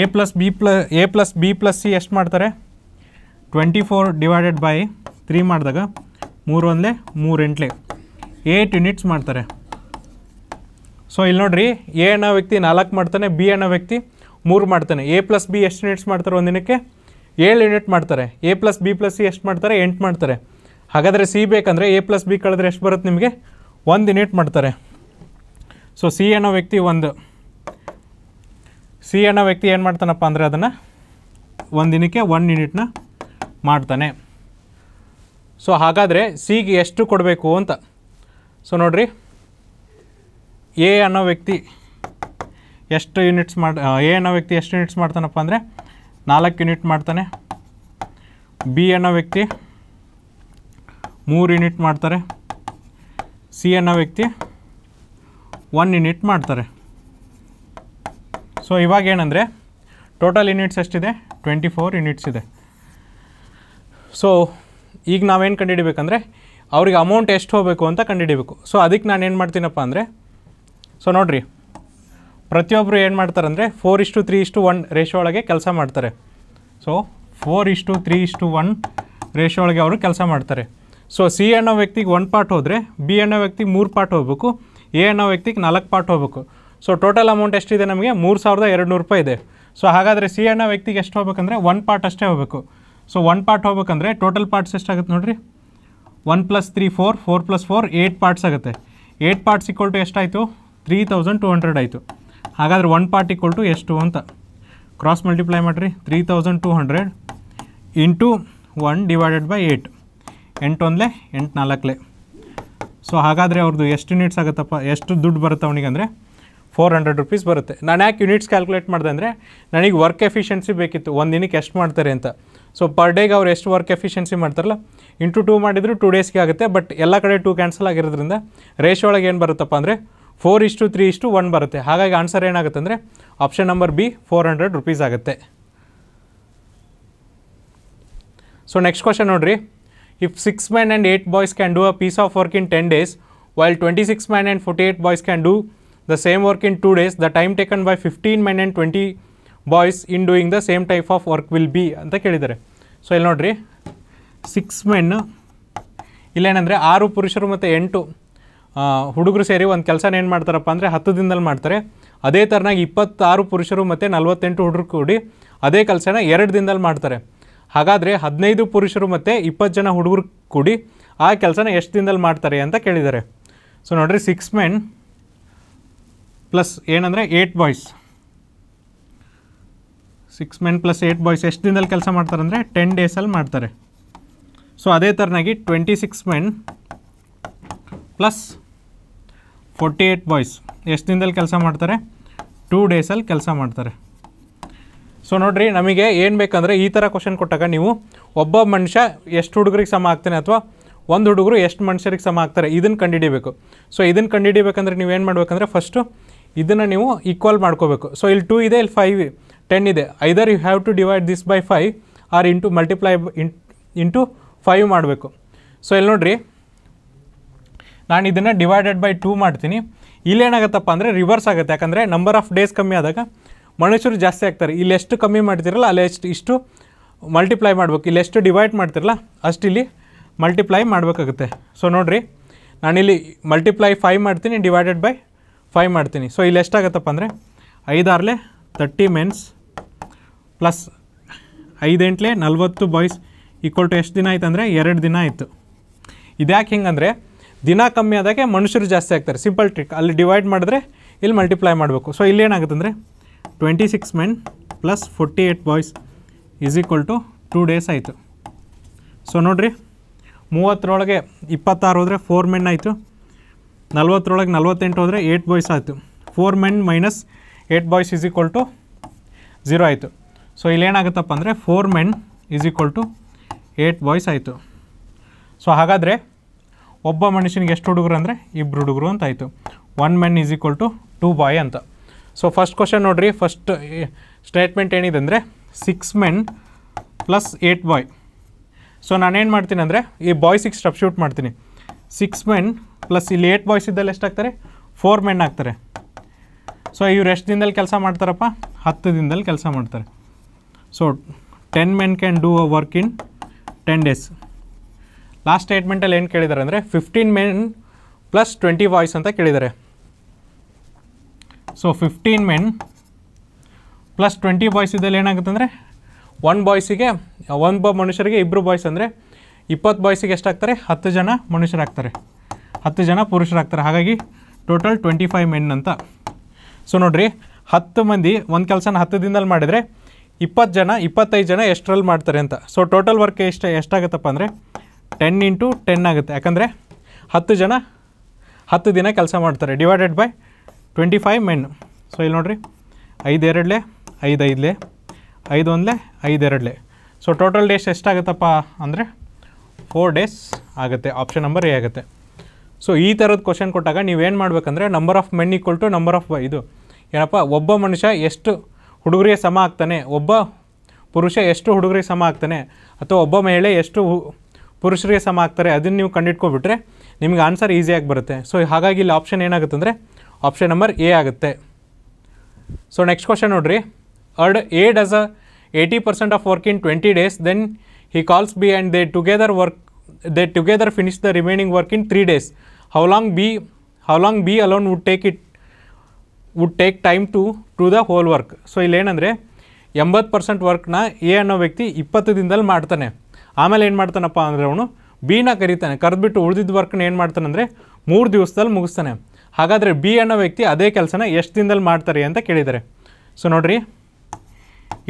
A plus B plus A plus B plus C ಎಷ್ಟು ಮಾಡ್ತಾರೆ twenty four divided by three ಮಾಡಿದಾಗ ಮೂರು ಒಂದಲೇ ಮೂರು ಎಂಟ್ಲೆ ಏಯ್ಟ್ ಯೂನಿಟ್ಸ್ ಮಾಡ್ತಾರೆ ಸೊ ಇಲ್ಲಿ ನೋಡ್ರಿ ಎ ಅನ್ನೋ ವ್ಯಕ್ತಿ ನಾಲ್ಕು ಮಾಡ್ತಾನೆ ಬಿ ಅನ್ನೋ ವ್ಯಕ್ತಿ ಮೂರು ಮಾಡ್ತಾನೆ ಎ ಪ್ಲಸ್ ಬಿ ಎಷ್ಟು ಯೂನಿಟ್ಸ್ ಮಾಡ್ತಾರೆ ಒಂದಿನಕ್ಕೆ ಏಳು ಯೂನಿಟ್ ಮಾಡ್ತಾರೆ A plus B plus C ಎಷ್ಟು ಮಾಡ್ತಾರೆ ಎಂಟು ಮಾಡ್ತಾರೆ ಹಾಗಾದರೆ ಸಿ ಬೇಕಂದರೆ ಎ ಪ್ಲಸ್ ಬಿ ಕಳೆದ್ರೆ ಎಷ್ಟು ಬರುತ್ತೆ ನಿಮಗೆ ಒಂದು ಯೂನಿಟ್ ಮಾಡ್ತಾರೆ ಸೊ ಸಿ ಅನ್ನೋ ವ್ಯಕ್ತಿ ಒಂದು ಸಿ ಅನ್ನೋ ವ್ಯಕ್ತಿ ಏನು ಮಾಡ್ತಾನಪ್ಪ ಅಂದರೆ ಅದನ್ನು ಒಂದು ದಿನಕ್ಕೆ ಒನ್ ಯೂನಿಟ್ನ ಮಾಡ್ತಾನೆ ಸೊ ಹಾಗಾದರೆ ಸಿಗೆ ಎಷ್ಟು ಕೊಡಬೇಕು ಅಂತ ಸೊ ನೋಡಿರಿ ಎ ಅನ್ನೋ ವ್ಯಕ್ತಿ ಎಷ್ಟು ಯೂನಿಟ್ಸ್ ಮಾಡಿ ಎ ಅನ್ನೋ ವ್ಯಕ್ತಿ ಎಷ್ಟು ಯೂನಿಟ್ಸ್ ಮಾಡ್ತಾನಪ್ಪ ಅಂದರೆ ನಾಲ್ಕು ಯೂನಿಟ್ ಮಾಡ್ತಾನೆ ಬಿ ಅನ್ನೋ ವ್ಯಕ್ತಿ ಮೂರು ಯೂನಿಟ್ ಮಾಡ್ತಾರೆ ಸಿ ಅನ್ನೋ ವ್ಯಕ್ತಿ ಒನ್ ಯೂನಿಟ್ ಮಾಡ್ತಾರೆ ಸೊ ಇವಾಗ ಏನಂದರೆ ಟೋಟಲ್ ಯೂನಿಟ್ಸ್ ಎಷ್ಟಿದೆ ಟ್ವೆಂಟಿ ಫೋರ್ ಯೂನಿಟ್ಸ್ ಇದೆ ಸೊ ಈಗ ನಾವೇನು ಕಂಡುಹಿಡಿಬೇಕಂದ್ರೆ ಅವ್ರಿಗೆ ಅಮೌಂಟ್ ಎಷ್ಟು ಹೋಗಬೇಕು ಅಂತ ಕಂಡುಹಿಡಿಬೇಕು ಸೊ ಅದಕ್ಕೆ ನಾನು ಏನು ಮಾಡ್ತೀನಪ್ಪ ಅಂದರೆ ಸೊ ನೋಡಿರಿ ಪ್ರತಿಯೊಬ್ಬರು ಏನು ಅಂದರೆ ಫೋರ್ ಇಷ್ಟು ತ್ರೀ ಇಷ್ಟು ಒನ್ ರೇಷೋ ಒಳಗೆ ಕೆಲಸ ಮಾಡ್ತಾರೆ ಸೊ ಫೋರ್ ಇಷ್ಟು ತ್ರೀ ಇಷ್ಟು ಒನ್ ರೇಷೋ ಒಳಗೆ ಅವರು ಕೆಲಸ ಮಾಡ್ತಾರೆ ಸೊ ಸಿ ಅನ್ನೋ ವ್ಯಕ್ತಿಗೆ ಒನ್ ಪಾರ್ಟ್ ಹೋದರೆ ಬಿ ಅನ್ನೋ ವ್ಯಕ್ತಿಗೆ ಮೂರು ಪಾರ್ಟ್ ಹೋಗಬೇಕು ಎ ಅನ್ನೋ ವ್ಯಕ್ತಿಗೆ ನಾಲ್ಕು ಪಾರ್ಟ್ ಹೋಗಬೇಕು ಸೊ ಟೋಟಲ್ ಅಮೌಂಟ್ ಎಷ್ಟಿದೆ ನಮಗೆ ಮೂರು ಸಾವಿರದ ಎರಡು ನೂರು ರೂಪಾಯಿ ಇದೆ ಸೊ ಹಾಗಾದರೆ ಸಿ ಅಣ್ಣ ವ್ಯಕ್ತಿಗೆ ಎಷ್ಟು ಹೋಗ್ಬೇಕಂದ್ರೆ ಒನ್ ಪಾರ್ಟ್ ಅಷ್ಟೇ ಹೋಗಬೇಕು ಸೊ ಒನ್ ಪಾರ್ಟ್ ಹೋಗ್ಬೇಕಂದ್ರೆ ಟೋಟಲ್ ಪಾರ್ಟ್ಸ್ ಎಷ್ಟಾಗುತ್ತೆ ನೋಡಿರಿ one plus three four four plus four eight parts ಆಗುತ್ತೆ ಏಯ್ಟ್ ಪಾರ್ಟ್ಸ್ ಇಕ್ವಲ್ ಟು ಎಷ್ಟಾಯಿತು ತ್ರೀ ತೌಸಂಡ್ ಟು ಹಂಡ್ರೆಡ್ ಆಯಿತು ಹಾಗಾದರೆ ಒನ್ ಪಾರ್ಟ್ ಇಕ್ವಲ್ ಟು ಎಷ್ಟು ಅಂತ ಕ್ರಾಸ್ ಮಲ್ಟಿಪ್ಲೈ ಮಾಡಿರಿ three thousand two hundred into one divided by eight ಎಂಟು ಒಂದಲೇ ಎಂಟು ನಾಲ್ಕಲೇ ಸೊ ಹಾಗಾದರೆ ಅವ್ರದ್ದು ಎಷ್ಟು ಯೂನಿಟ್ಸ್ ಆಗುತ್ತಪ್ಪ ಎಷ್ಟು ದುಡ್ಡು ಬರುತ್ತೆ ಅವನಿಗೆ ಅಂದರೆ ಫೋರ್ ಹಂಡ್ರೆಡ್ ರುಪೀಸ್ ಬರುತ್ತೆ ನಾನು ಯಾಕೆ ಯೂನಿಟ್ಸ್ ಕ್ಯಾಲ್ಕುಲೇಟ್ ಮಾಡಿದೆ ಅಂದರೆ ನನಗೆ ವರ್ಕ್ ಎಫಿಷಿಯನ್ಸಿ ಬೇಕಿತ್ತು ಒಂದು ದಿನಕ್ಕೆ ಎಷ್ಟು ಮಾಡ್ತಾರೆ ಅಂತ ಸೊ ಪರ್ ಡೇಗೆ ಅವ್ರು ಎಷ್ಟು ವರ್ಕ್ ಎಫಿಷಿಯನ್ಸಿ ಮಾಡ್ತಾರಲ್ಲ ಇಂಟು ಟೂ ಮಾಡಿದ್ರು ಟೂ ಡೇಸ್ಗೆ ಆಗುತ್ತೆ ಬಟ್ ಎಲ್ಲ ಕಡೆ ಟೂ ಕ್ಯಾನ್ಸಲ್ ಆಗಿರೋದ್ರಿಂದ ರೇಷೋ ಒಳಗೆ ಏನು ಬರುತ್ತಪ್ಪ ಅಂದರೆ ಫೋರ್ ಇಷ್ಟು ತ್ರೀ ಇಷ್ಟು ಒನ್ ಬರುತ್ತೆ ಹಾಗಾಗಿ ಆನ್ಸರ್ ಏನಾಗುತ್ತೆ ಅಂದರೆ option number B four hundred rupees ಆಗುತ್ತೆ ಸೊ ನೆಕ್ಸ್ಟ್ ಕ್ವಶನ್ ನೋಡಿರಿ if 6 men and 8 boys can piece of work in ten days while twenty six man and and 48 boys can do the same work in two days the time taken by fifteen men and twenty boys in doing the same type of work will be ಅಂತ ಕೇಳಿದ್ದಾರೆ so ಇಲ್ಲಿ ನೋಡ್ರಿ six ಮೆನ್ನು ಇಲ್ಲೇನೆಂದರೆ ಆರು ಪುರುಷರು ಮತ್ತು ಎಂಟು ಹುಡುಗರು ಸೇರಿ ಒಂದು ಕೆಲಸನ ಏನು ಮಾಡ್ತಾರಪ್ಪ ಅಂದರೆ ಹತ್ತು ದಿನದಲ್ಲಿ ಮಾಡ್ತಾರೆ ಅದೇ ಥರನಾಗಿ ಇಪ್ಪತ್ತಾರು ಪುರುಷರು ಮತ್ತು ನಲ್ವತ್ತೆಂಟು ಹುಡುಗರು ಕೂಡಿ ಅದೇ ಕೆಲಸನ ಎರಡು ದಿನದಲ್ಲಿ ಮಾಡ್ತಾರೆ ಹಾಗಾದರೆ ಹದಿನೈದು ಪುರುಷರು ಮತ್ತು ಇಪ್ಪತ್ತು ಜನ ಹುಡುಗರು ಕೂಡಿ ಆ ಕೆಲಸನ ಎಷ್ಟು ದಿನದಲ್ಲಿ ಮಾಡ್ತಾರೆ ಅಂತ ಕೇಳಿದ್ದಾರೆ ಸೊ ನೋಡಿರಿ ಸಿಕ್ಸ್ ಮೆನ್ ಪ್ಲಸ್ ಏನಂದರೆ eight boys six men plus eight boys ಎಷ್ಟು ದಿನದಲ್ಲಿ ಕೆಲಸ ಮಾಡ್ತಾರೆ ಅಂದರೆ ಟೆನ್ ಡೇಸಲ್ಲಿ ಮಾಡ್ತಾರೆ ಸೊ ಅದೇ ಥರನಾಗಿ twenty six men plus forty eight boys ಎಷ್ಟು ದಿನದಲ್ಲಿ ಕೆಲಸ ಮಾಡ್ತಾರೆ ಟೂ ಡೇಸಲ್ಲಿ ಕೆಲಸ ಮಾಡ್ತಾರೆ ಸೊ ನೋಡ್ರಿ ನಮಗೆ ಏನು ಬೇಕಂದರೆ ಈ ಥರ ಕ್ವಶನ್ ಕೊಟ್ಟಾಗ ನೀವು ಒಬ್ಬ ಮನುಷ್ಯ ಎಷ್ಟು ಹುಡುಗರಿಗೆ ಸಮ ಆಗ್ತಾನೆ ಅಥವಾ ಒಂದು ಹುಡುಗರು ಎಷ್ಟು ಮನುಷ್ಯರಿಗೆ ಸಮ ಆಗ್ತಾರೆ ಇದನ್ನು ಕಂಡುಹಿಡಿಬೇಕು ಸೊ ಇದನ್ನು ಕಂಡುಹಿಡಿಬೇಕಂದ್ರೆ ನೀವು ಏನು ಮಾಡಬೇಕಂದ್ರೆ ಫಸ್ಟು ಇದನ್ನು ನೀವು ಈಕ್ವಲ್ ಮಾಡ್ಕೋಬೇಕು ಸೊ ಇಲ್ಲಿ ಟೂ ಇದೆ ಇಲ್ಲಿ ಫೈವ್ ಟೆನ್ ಇದೆ either you have to divide this by five or into multiply in into five ಮಾಡಬೇಕು ಸೊ ಇಲ್ಲಿ ನೋಡ್ರಿ ನಾನು ಇದನ್ನು ಡಿವೈಡೆಡ್ ಬೈ ಟೂ ಮಾಡ್ತೀನಿ ಇಲ್ಲೇನಾಗತ್ತಪ್ಪ ಅಂದರೆ ರಿವರ್ಸ್ ಆಗುತ್ತೆ ಯಾಕಂದರೆ ನಂಬರ್ ಆಫ್ ಡೇಸ್ ಕಮ್ಮಿ ಆದಾಗ ಮನುಷ್ಯರು ಜಾಸ್ತಿ ಆಗ್ತಾರೆ ಇಲ್ಲಿ ಎಷ್ಟು ಕಮ್ಮಿ ಮಾಡ್ತಿರಲ್ಲ ಅಲ್ಲಿ ಎಷ್ಟು ಇಷ್ಟು ಮಲ್ಟಿಪ್ಲೈ ಮಾಡ್ಬೇಕು ಇಲ್ಲಿ ಎಷ್ಟು ಡಿವೈಡ್ ಮಾಡ್ತಿರಲ್ಲ ಅಷ್ಟು ಇಲ್ಲಿ ಮಲ್ಟಿಪ್ಲೈ ಮಾಡಬೇಕಾಗುತ್ತೆ ಸೊ ನೋಡಿರಿ ನಾನಿಲ್ಲಿ ಮಲ್ಟಿಪ್ಲೈ ಫೈವ್ ಮಾಡ್ತೀನಿ ಡಿವೈಡೆಡ್ ಬೈ ಫೈವ್ ಮಾಡ್ತೀನಿ ಸೊ ಇಲ್ಲಿ ಎಷ್ಟಾಗತ್ತಪ್ಪ ಅಂದರೆ ಐದಾರಲೆ ತರ್ಟಿ ಮೆನ್ಸ್ ಪ್ಲಸ್ ಐದೆಂಟ್ಲೆ ನಲ್ವತ್ತು ಬಾಯ್ಸ್ ಈಕ್ವಲ್ ಟು ಎಷ್ಟು ದಿನ ಆಯ್ತು ಅಂದರೆ ಎರಡು ದಿನ ಆಯಿತು ಇದ್ಯಾಕೆ ಅಂದರೆ ದಿನ ಕಮ್ಮಿ ಆದಾಗೆ ಮನುಷ್ಯರು ಜಾಸ್ತಿ ಆಗ್ತಾರೆ ಸಿಂಪಲ್ ಟ್ರಿಕ್ ಅಲ್ಲಿ ಡಿವೈಡ್ ಮಾಡಿದ್ರೆ ಇಲ್ಲಿ ಮಲ್ಟಿಪ್ಲೈ ಮಾಡಬೇಕು ಸೊ ಇಲ್ಲೇನಾಗುತ್ತೆ ಅಂದರೆ twenty six men plus forty eight boys is equal to two days ಆಯಿತು ಸೊ ನೋಡಿರಿ ಮೂವತ್ತರೊಳಗೆ ಇಪ್ಪತ್ತಾರು ಹೋದರೆ ಫೋರ್ ಮೆನ್ ಆಯಿತು ನಲ್ವತ್ತರೊಳಗೆ ನಲ್ವತ್ತೆಂಟು ಹೋದರೆ ಏಯ್ಟ್ ಬಾಯ್ಸ್ ಆಯಿತು four men minus eight boys is equal to zero ಆಯಿತು ಸೊ ಇಲ್ಲೇನಾಗುತ್ತಪ್ಪ ಅಂದರೆ four men is equal to eight boys ಆಯಿತು ಸೊ ಹಾಗಾದರೆ ಒಬ್ಬ ಮನುಷ್ಯನಿಗೆ ಎಷ್ಟು ಹುಡುಗರು ಅಂದರೆ ಇಬ್ಬರು ಹುಡುಗರು ಅಂತಾಯಿತು one men is equal to two boy ಅಂತ ಸೊ ಫಸ್ಟ್ ಕ್ವಶನ್ ನೋಡ್ರಿ ಫಸ್ಟ್ ಸ್ಟೇಟ್ಮೆಂಟ್ ಏನಿದೆ ಅಂದರೆ six men plus eight boy so ನಾನೇನು ಮಾಡ್ತೀನಿ ಅಂದರೆ ಈ ಬಾಯ್ಸಿಗೆ ಶೂಟ್ ಮಾಡ್ತೀನಿ ಸಿಕ್ಸ್ ಮೆನ್ ಪ್ಲಸ್ ಇಲ್ಲಿ ಏಟ್ ಬಾಯ್ಸ್ ಇದ್ದಲ್ಲಿ ಎಷ್ಟಾಗ್ತಾರೆ ಫೋರ್ ಮೆನ್ ಆಗ್ತಾರೆ ಸೊ ಇವ್ರು ಎಷ್ಟು ದಿನದಲ್ಲಿ ಕೆಲಸ ಮಾಡ್ತಾರಪ್ಪ ಹತ್ತು ದಿನದಲ್ಲಿ ಕೆಲಸ ಮಾಡ್ತಾರೆ so ten men can do a work in ten days last ಸ್ಟೇಟ್ಮೆಂಟಲ್ಲಿ ಏನು ಕೇಳಿದ್ದಾರೆ ಅಂದರೆ fifteen men plus twenty boys ಅಂತ ಕೇಳಿದ್ದಾರೆ so fifteen men plus twenty boys ಇದ್ದಲ್ಲಿ ಏನಾಗುತ್ತೆ ಅಂದರೆ ಒನ್ ಬಾಯ್ಸಿಗೆ ಬಾ ಮನುಷ್ಯರಿಗೆ ಇಬ್ಬರು ಬಾಯ್ಸ್ ಅಂದರೆ ಇಪ್ಪತ್ತು ಬಾಯ್ಸಿಗೆ ಎಷ್ಟಾಗ್ತಾರೆ ಹತ್ತು ಜನ ಮನುಷ್ಯರಾಗ್ತಾರೆ ಹತ್ತು ಜನ ಪುರುಷರಾಗ್ತಾರೆ ಹಾಗಾಗಿ ಟೋಟಲ್ ಟ್ವೆಂಟಿ ಫೈವ್ ಮೆನ್ ಅಂತ ಸೊ ನೋಡಿರಿ ಹತ್ತು ಮಂದಿ ಒಂದು ಕೆಲಸನ ಹತ್ತು ದಿನದಲ್ಲಿ ಮಾಡಿದರೆ ಇಪ್ಪತ್ತು ಜನ ಇಪ್ಪತ್ತೈದು ಜನ ಎಷ್ಟರಲ್ಲಿ ಮಾಡ್ತಾರೆ ಅಂತ ಸೊ ಟೋಟಲ್ ವರ್ಕ್ ಎಷ್ಟು ಎಷ್ಟಾಗುತ್ತಪ್ಪ ಅಂದರೆ ಟೆನ್ ಇಂಟು ಟೆನ್ ಆಗುತ್ತೆ ಯಾಕಂದರೆ ಹತ್ತು ಜನ ಹತ್ತು ದಿನ ಕೆಲಸ ಮಾಡ್ತಾರೆ divided by twenty five men so ಇಲ್ಲಿ ನೋಡಿರಿ ಐದು ಎರಡಲೆ ಐದು ಐದಲೆ ಐದು ಒಂದಲೆ ಐದು ಎರಡಲೆ ಸೊ ಟೋಟಲ್ ಡೇಸ್ ಎಷ್ಟಾಗುತ್ತಪ್ಪ ಅಂದರೆ ಫೋರ್ ಡೇಸ್ ಆಗುತ್ತೆ ಆಪ್ಷನ್ ನಂಬರ್ ಎ ಆಗುತ್ತೆ ಸೊ ಈ ಥರದ ಕ್ವಶನ್ ಕೊಟ್ಟಾಗ ನೀವೇನು ಮಾಡಬೇಕಂದ್ರೆ number of men equal to number of ಇದು ಏನಪ್ಪ ಒಬ್ಬ ಮನುಷ್ಯ ಎಷ್ಟು ಹುಡುಗರಿಗೆ ಸಮ ಆಗ್ತಾನೆ ಒಬ್ಬ ಪುರುಷ ಎಷ್ಟು ಹುಡುಗರಿಗೆ ಸಮ ಆಗ್ತಾನೆ ಅಥವಾ ಒಬ್ಬ ಮಹಿಳೆ ಎಷ್ಟು ಪುರುಷರಿಗೆ ಸಮ ಆಗ್ತಾರೆ ಅದನ್ನು ನೀವು ಕಂಡಿಟ್ಕೊಬಿಟ್ರೆ ನಿಮ್ಗೆ ಆನ್ಸರ್ ಈಸಿಯಾಗಿ ಬರುತ್ತೆ ಸೊ ಹಾಗಾಗಿ ಇಲ್ಲಿ ಆಪ್ಷನ್ ಏನಾಗುತ್ತೆ ಅಂದರೆ ಆಪ್ಷನ್ ನಂಬರ್ ಎ ಆಗುತ್ತೆ ಸೊ ನೆಕ್ಸ್ಟ್ ಕ್ವಶನ್ ನೋಡ್ರಿ ಅರ್ಡ್ A does a eighty percent of work in twenty days then he calls B and they together work they together finish the remaining work in three days how long B how long B alone would take it would take time to to the whole work so ಇಲ್ಲೇನಂದರೆ ಎಂಬತ್ತು percent ವರ್ಕ್ನ A ಅನ್ನೋ ವ್ಯಕ್ತಿ ಇಪ್ಪತ್ತು ದಿನದಲ್ಲಿ ಮಾಡ್ತಾನೆ ಆಮೇಲೆ ಏನು ಮಾಡ್ತಾನಪ್ಪ ಅಂದರೆ ಅವನು ಬಿನ ಕರೀತಾನೆ ಕರೆದ್ಬಿಟ್ಟು ಉಳಿದಿದ್ದ ವರ್ಕ್ನ ಏನು ಮಾಡ್ತಾನೆ ಅಂದರೆ ಮೂರು ದಿವಸದಲ್ಲಿ ಮುಗಿಸ್ತಾನೆ ಹಾಗಾದರೆ ಬಿ ಅನ್ನೋ ವ್ಯಕ್ತಿ ಅದೇ ಕೆಲಸನ ಎಷ್ಟು ದಿನದಲ್ಲಿ ಮಾಡ್ತಾರೆ ಅಂತ ಕೇಳಿದ್ದಾರೆ ಸೊ ನೋಡಿರಿ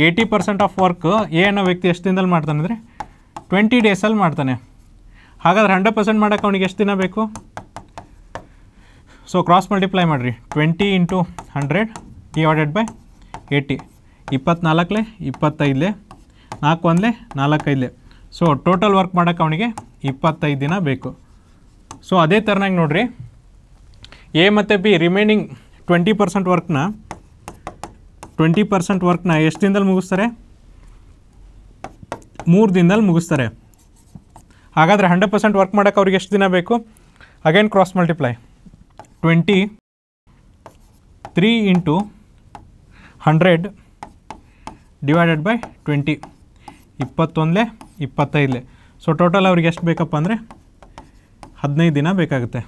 eighty percent of work A ಅನ್ನೋ ವ್ಯಕ್ತಿ ಎಷ್ಟು ದಿನದಲ್ಲಿ ಮಾಡ್ತಾನೆ ಅಂದರೆ ಟ್ವೆಂಟಿ ಡೇಸಲ್ಲಿ ಮಾಡ್ತಾನೆ ಹಾಗಾದರೆ ಹಂಡ್ರೆಡ್ ಪರ್ಸೆಂಟ್ ಮಾಡೋಕ್ಕೆ ಅವನಿಗೆ ಎಷ್ಟು ದಿನ ಬೇಕು ಸೊ ಕ್ರಾಸ್ ಮಲ್ಟಿಪ್ಲೈ ಮಾಡಿರಿ twenty into hundred divided by eighty ಇಪ್ಪತ್ನಾಲ್ಕಲೆ ಇಪ್ಪತ್ತೈದಲೆ ನಾಲ್ಕು ಒಂದಲೆ ನಾಲ್ಕೈದಲೆ ಸೊ ಟೋಟಲ್ ವರ್ಕ್ ಮಾಡೋಕ್ಕೆ ಅವನಿಗೆ ಇಪ್ಪತ್ತೈದು ದಿನ ಬೇಕು ಸೊ ಅದೇ ಥರನಾಗಿ ನೋಡಿರಿ ಎ ಮತ್ತು ಬಿ ರಿಮೈನಿಂಗ್ ಟ್ವೆಂಟಿ ಪರ್ಸೆಂಟ್ ವರ್ಕ್ನ ಟ್ವೆಂಟಿ ಪರ್ಸೆಂಟ್ ವರ್ಕ್ನ ಎಷ್ಟು ದಿನದಲ್ಲಿ ಮುಗಿಸ್ತಾರೆ ಮೂರು ದಿನದಲ್ಲಿ ಮುಗಿಸ್ತಾರೆ ಹಾಗಾದರೆ ಹಂಡ್ರೆಡ್ ಪರ್ಸೆಂಟ್ ವರ್ಕ್ ಮಾಡೋಕ್ಕೆ ಅವ್ರಿಗೆ ಎಷ್ಟು ದಿನ ಬೇಕು again cross multiply twenty three into hundred divided by twenty ಇಪ್ಪತ್ತೊಂದಲೇ ಇಪ್ಪತ್ತೈದಲೇ ಸೊ ಟೋಟಲ್ ಅವ್ರಿಗೆ ಎಷ್ಟು ಬೇಕಪ್ಪ ಅಂದರೆ ಹದಿನೈದು ದಿನ ಬೇಕಾಗುತ್ತೆ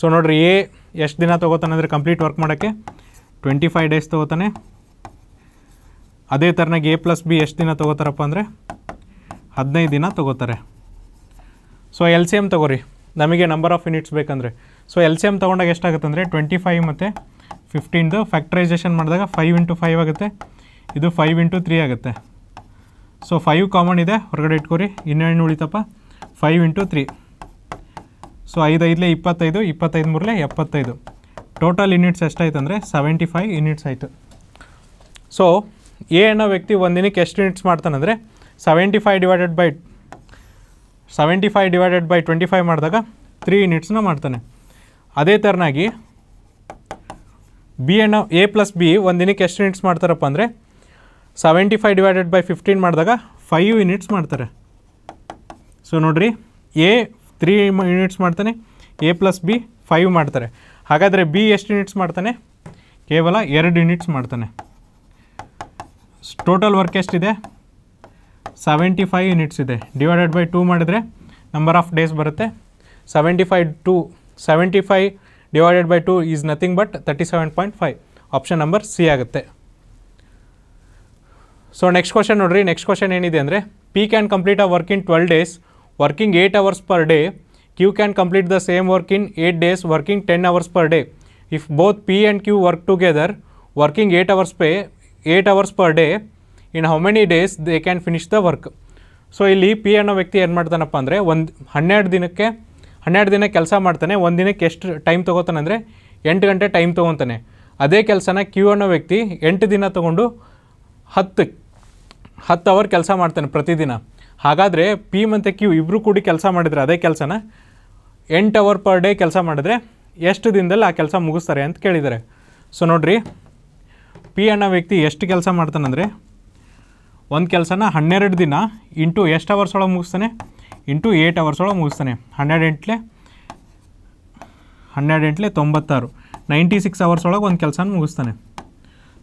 ಸೊ ನೋಡಿರಿ ಎ ಎಷ್ಟು ದಿನ ತೊಗೋತಾನೆ ಅಂದರೆ ಕಂಪ್ಲೀಟ್ ವರ್ಕ್ ಮಾಡೋಕ್ಕೆ ಟ್ವೆಂಟಿ ಫೈವ್ ಡೇಸ್ ತೊಗೋತಾನೆ ಅದೇ ಥರನಾಗಿ ಎ ಪ್ಲಸ್ ಬಿ ಎಷ್ಟು ದಿನ ತೊಗೋತಾರಪ್ಪ ಅಂದರೆ ಹದಿನೈದು ದಿನ ತೊಗೋತಾರೆ ಸೊ ಎಲ್ ಸಿ ಎಮ್ ತೊಗೋರಿ ನಮಗೆ ನಂಬರ್ ಆಫ್ ಯೂನಿಟ್ಸ್ ಬೇಕಂದರೆ ಸೊ ಎಲ್ ಸಿ ಎಮ್ ತೊಗೊಂಡಾಗ ಎಷ್ಟಾಗುತ್ತೆ ಅಂದರೆ ಟ್ವೆಂಟಿ ಫೈವ್ ಮತ್ತು ಫಿಫ್ಟೀನ್ದು ಫ್ಯಾಕ್ಟ್ರೈಸೇಷನ್ ಮಾಡಿದಾಗ ಫೈವ್ ಇಂಟು ಫೈವ್ ಆಗುತ್ತೆ ಇದು ಫೈವ್ ಇಂಟು ತ್ರೀ ಆಗುತ್ತೆ ಸೊ ಫೈವ್ ಕಾಮನ್ ಇದೆ ಹೊರಗಡೆ ಇಟ್ಕೋರಿ ಇನ್ನೇನು ಉಳಿತಪ್ಪ ಫೈವ್ ಇಂಟು ತ್ರೀ ಸೊ ಐದು ಐದಲೇ ಇಪ್ಪತ್ತೈದು ಇಪ್ಪತ್ತೈದು ಮೂರಲೇ ಎಪ್ಪತ್ತೈದು ಟೋಟಲ್ ಯೂನಿಟ್ಸ್ ಎಷ್ಟಾಯ್ತು ಅಂದರೆ ಸೆವೆಂಟಿ ಫೈವ್ ಯೂನಿಟ್ಸ್ ಆಯಿತು ಸೊ ಎ ಅನ್ನೋ ವ್ಯಕ್ತಿ ಒಂದಿನಕ್ಕೆ ಎಷ್ಟು ಯೂನಿಟ್ಸ್ ಅಂದರೆ seventy five divided by seventy five divided by twenty five ಮಾಡಿದಾಗ ತ್ರೀ ಯೂನಿಟ್ಸ್ನ ಮಾಡ್ತಾನೆ ಅದೇ ಥರನಾಗಿ ಬಿ ಅನ್ನೋ ಎ ಪ್ಲಸ್ ಬಿ ಒಂದಿನಕ್ಕೆ ಎಷ್ಟು ಯೂನಿಟ್ಸ್ ಮಾಡ್ತಾರಪ್ಪ ಅಂದರೆ seventy five divided by fifteen ಮಾಡಿದಾಗ ಫೈವ್ ಯೂನಿಟ್ಸ್ ಮಾಡ್ತಾರೆ ಸೊ ನೋಡಿರಿ ಎ ತ್ರೀ ಯೂನಿಟ್ಸ್ ಮಾಡ್ತಾನೆ ಎ ಪ್ಲಸ್ ಬಿ ಫೈವ್ ಮಾಡ್ತಾರೆ ಹಾಗಾದರೆ ಬಿ ಎಷ್ಟು ಯೂನಿಟ್ಸ್ ಮಾಡ್ತಾನೆ ಕೇವಲ ಎರಡು ಯೂನಿಟ್ಸ್ ಮಾಡ್ತಾನೆ ಟೋಟಲ್ ವರ್ಕ್ ಎಷ್ಟಿದೆ ಸೆವೆಂಟಿ ಫೈವ್ ಯೂನಿಟ್ಸ್ ಇದೆ ಡಿವೈಡೆಡ್ ಬೈ ಟೂ ಮಾಡಿದರೆ ನಂಬರ್ ಆಫ್ ಡೇಸ್ ಬರುತ್ತೆ seventy five two seventy five divided by two is nothing but thirty seven point five option number C ಆಗುತ್ತೆ so next question ನೋಡಿರಿ next question ಏನಿದೆ ಅಂದರೆ P can complete a work in twelve days working 8 hours per day, Q can complete the same work in 8 days working 10 hours per day. If both P and Q work together working 8 hours per, 8 hours per day, in how many days they can finish the work. So, ಇಲ್ಲಿ P ಅನ್ನೋ ವ್ಯಕ್ತಿ ಏನು ಮಾಡ್ತಾನಪ್ಪ ಅಂದರೆ ಒಂದು ಹನ್ನೆರಡು ದಿನಕ್ಕೆ ಹನ್ನೆರಡು ದಿನ ಕೆಲಸ ಮಾಡ್ತಾನೆ ಒಂದು ದಿನಕ್ಕೆ ಎಷ್ಟು ಟೈಮ್ ತೊಗೋತಾನೆ ಅಂದರೆ ಎಂಟು ಗಂಟೆ Adhe ತೊಗೊತಾನೆ ಅದೇ ಕೆಲಸನ ಕ್ಯೂ ಅನ್ನೋ ವ್ಯಕ್ತಿ 8 ದಿನ ತೊಗೊಂಡು ಹತ್ತು ಹತ್ತು ಅವರ್ ಕೆಲಸ ಹಾಗಾದರೆ ಪಿ ಮತ್ತು ಕ್ಯೂ ಇಬ್ಬರು ಕೂಡಿ ಕೆಲಸ ಮಾಡಿದರೆ ಅದೇ ಕೆಲಸನ ಎಂಟು ಅವರ್ ಪರ್ ಡೇ ಕೆಲಸ ಮಾಡಿದ್ರೆ ಎಷ್ಟು ದಿನದಲ್ಲಿ ಆ ಕೆಲಸ ಮುಗಿಸ್ತಾರೆ ಅಂತ ಕೇಳಿದ್ದಾರೆ ಸೊ ನೋಡಿರಿ ಪಿ ಅನ್ನೋ ವ್ಯಕ್ತಿ ಎಷ್ಟು ಕೆಲಸ ಮಾಡ್ತಾನಂದರೆ ಒಂದು ಕೆಲಸನ ಹನ್ನೆರಡು ದಿನ ಇಂಟು ಎಷ್ಟು ಅವರ್ಸ್ ಒಳಗೆ ಮುಗಿಸ್ತಾನೆ ಇಂಟು ಏಯ್ಟ್ ಅವರ್ಸ್ ಒಳಗೆ ಮುಗಿಸ್ತಾನೆ ಹನ್ನೆರಡು ಎಂಟ್ಲೆ ಹನ್ನೆರಡು ಎಂಟ್ಲೆ ತೊಂಬತ್ತಾರು ನೈಂಟಿ ಸಿಕ್ಸ್ ಅವರ್ಸ್ ಒಳಗೆ ಒಂದು ಕೆಲಸನ ಮುಗಿಸ್ತಾನೆ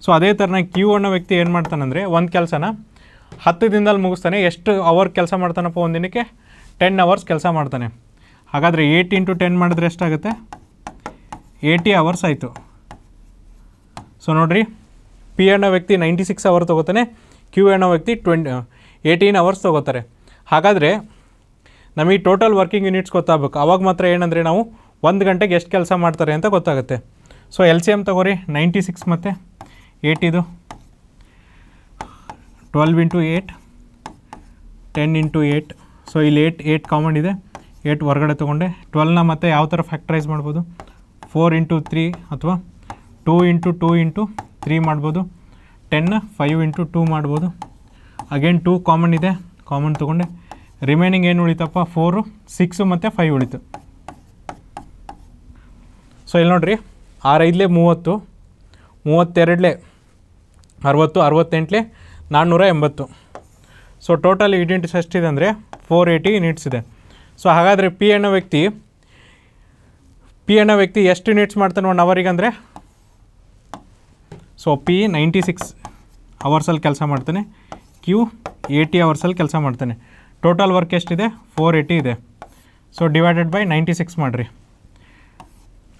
ಸೊ ಅದೇ ಥರನ ಕ್ಯೂ ಅನ್ನೋ ವ್ಯಕ್ತಿ ಏನು ಮಾಡ್ತಾನಂದರೆ ಒಂದು ಕೆಲಸನ ಹತ್ತು ದಿನದಲ್ಲಿ ಮುಗಿಸ್ತಾನೆ ಎಷ್ಟು ಅವರ್ ಕೆಲಸ ಮಾಡ್ತಾನಪ್ಪ ಒಂದು ದಿನಕ್ಕೆ ಟೆನ್ ಅವರ್ಸ್ ಕೆಲಸ ಮಾಡ್ತಾನೆ ಹಾಗಾದರೆ ಏಯ್ಟ್ ಇಂಟು ಟೆನ್ ಮಾಡಿದ್ರೆ ಎಷ್ಟಾಗುತ್ತೆ ಏಯ್ಟಿ ಅವರ್ಸ್ ಆಯಿತು ಸೊ ನೋಡಿರಿ ಪಿ ಅನ್ನೋ ವ್ಯಕ್ತಿ ನೈಂಟಿ ಸಿಕ್ಸ್ ಅವರ್ ತೊಗೋತಾನೆ ಕ್ಯೂ ಅನ್ನೋ ವ್ಯಕ್ತಿ ಟ್ವೆಂಟಿ ಏಯ್ಟೀನ್ ಅವರ್ಸ್ ತೊಗೋತಾರೆ ಹಾಗಾದರೆ ನಮಗೆ ಟೋಟಲ್ ವರ್ಕಿಂಗ್ ಯೂನಿಟ್ಸ್ ಗೊತ್ತಾಗಬೇಕು ಅವಾಗ ಮಾತ್ರ ಏನಂದರೆ ನಾವು ಒಂದು ಗಂಟೆಗೆ ಎಷ್ಟು ಕೆಲಸ ಮಾಡ್ತಾರೆ ಅಂತ ಗೊತ್ತಾಗುತ್ತೆ ಸೊ ಎಲ್ ಸಿ ಎಮ್ ತೊಗೋರಿ ನೈಂಟಿ ಸಿಕ್ಸ್ ಮತ್ತು ಏಯ್ಟಿದು twelve into eight ten into eight so ಇಲ್ಲಿ ಏಟ್ ಏಟ್ ಕಾಮನ್ ಇದೆ ಏಟ್ ಹೊರಗಡೆ ತೊಗೊಂಡೆ ಟ್ವೆಲ್ನ ಮತ್ತು ಯಾವ ಥರ ಫ್ಯಾಕ್ಟ್ರೈಸ್ ಮಾಡ್ಬೋದು ಫೋರ್ ಇಂಟು ತ್ರೀ ಅಥವಾ two into two into three ಮಾಡ್ಬೋದು ಟೆನ್ ಫೈವ್ ಇಂಟು ಟೂ ಮಾಡ್ಬೋದು ಅಗೇನ್ ಟೂ ಕಾಮನ್ ಇದೆ ಕಾಮನ್ ತೊಗೊಂಡೆ ರಿಮೈನಿಂಗ್ ಏನು ಉಳಿತಪ್ಪ ಫೋರು ಸಿಕ್ಸು ಮತ್ತು ಫೈವ್ ಉಳಿತು ಸೊ ಇಲ್ಲಿ ನೋಡ್ರಿ ಆರೈದಲೇ ಮೂವತ್ತು ಮೂವತ್ತೆರಡಲೇ ಅರವತ್ತು ಅರವತ್ತೆಂಟಲೇ ನಾನ್ನೂರ ಎಂಬತ್ತು ಸೊ ಟೋಟಲ್ ಯೂನಿಟ್ಸ್ ಎಷ್ಟಿದೆ ಅಂದರೆ ಫೋರ್ ಏಯ್ಟಿ ಯೂನಿಟ್ಸ್ ಇದೆ ಸೊ ಹಾಗಾದರೆ ಪಿ ಅನ್ನೋ ವ್ಯಕ್ತಿ ಪಿ ಅನ್ನೋ ವ್ಯಕ್ತಿ ಎಷ್ಟು ಯೂನಿಟ್ಸ್ ಮಾಡ್ತಾನೆ ಒನ್ ಅವರಿಗೆ ಅಂದರೆ ಸೊ ಪಿ ನೈಂಟಿ ಸಿಕ್ಸ್ ಅವರ್ಸಲ್ಲಿ ಕೆಲಸ ಮಾಡ್ತಾನೆ ಕ್ಯೂ ಏಯ್ಟಿ ಅವರ್ಸಲ್ಲಿ ಕೆಲಸ ಮಾಡ್ತಾನೆ ಟೋಟಲ್ ವರ್ಕ್ ಎಷ್ಟಿದೆ ಫೋರ್ ಏಯ್ಟಿ ಇದೆ so divided by ninety six ಮಾಡಿರಿ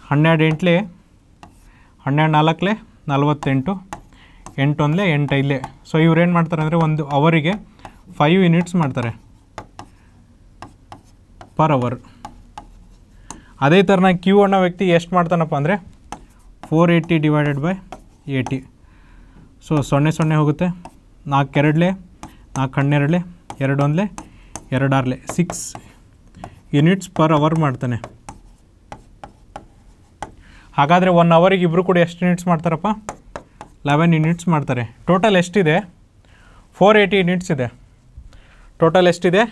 ಹನ್ನೆರಡು ಎಂಟ್ಲೇ ಹನ್ನೆರಡು ನಾಲ್ಕಲೆ ನಲ್ವತ್ತೆಂಟು ಎಂಟೊಂದಲೇ ಇಲ್ಲೇ ಸೊ ಇವ್ರು ಏನು ಮಾಡ್ತಾರೆ ಅಂದರೆ ಒಂದು ಅವರಿಗೆ ಫೈವ್ ಯೂನಿಟ್ಸ್ ಮಾಡ್ತಾರೆ ಪರ್ ಅವರ್ ಅದೇ ಥರ ನಾನು ಕ್ಯೂ ಅನ್ನೋ ವ್ಯಕ್ತಿ ಎಷ್ಟು ಮಾಡ್ತಾನಪ್ಪ ಅಂದರೆ four eighty divided by eighty so ಸೊನ್ನೆ ಸೊನ್ನೆ ಹೋಗುತ್ತೆ ನಾಲ್ಕು ಎರಡಲೆ ನಾಲ್ಕು ಹನ್ನೆರಡಲೇ ಎರಡು ಒಂದಲೆ ಎರಡಾರ್ಲೆ ಸಿಕ್ಸ್ ಯೂನಿಟ್ಸ್ ಪರ್ ಅವರ್ ಮಾಡ್ತಾನೆ ಹಾಗಾದರೆ ಒನ್ ಅವರಿಗೆ ಇಬ್ಬರು ಕೂಡ ಎಷ್ಟು ಯೂನಿಟ್ಸ್ ಮಾಡ್ತಾರಪ್ಪ ಲೆವೆನ್ ಯುನಿಟ್ಸ್ ಮಾಡ್ತಾರೆ ಟೋಟಲ್ ಎಷ್ಟಿದೆ ಫೋರ್ ಏಯ್ಟಿ ಯೂನಿಟ್ಸ್ ಇದೆ ಟೋಟಲ್ ಎಷ್ಟಿದೆ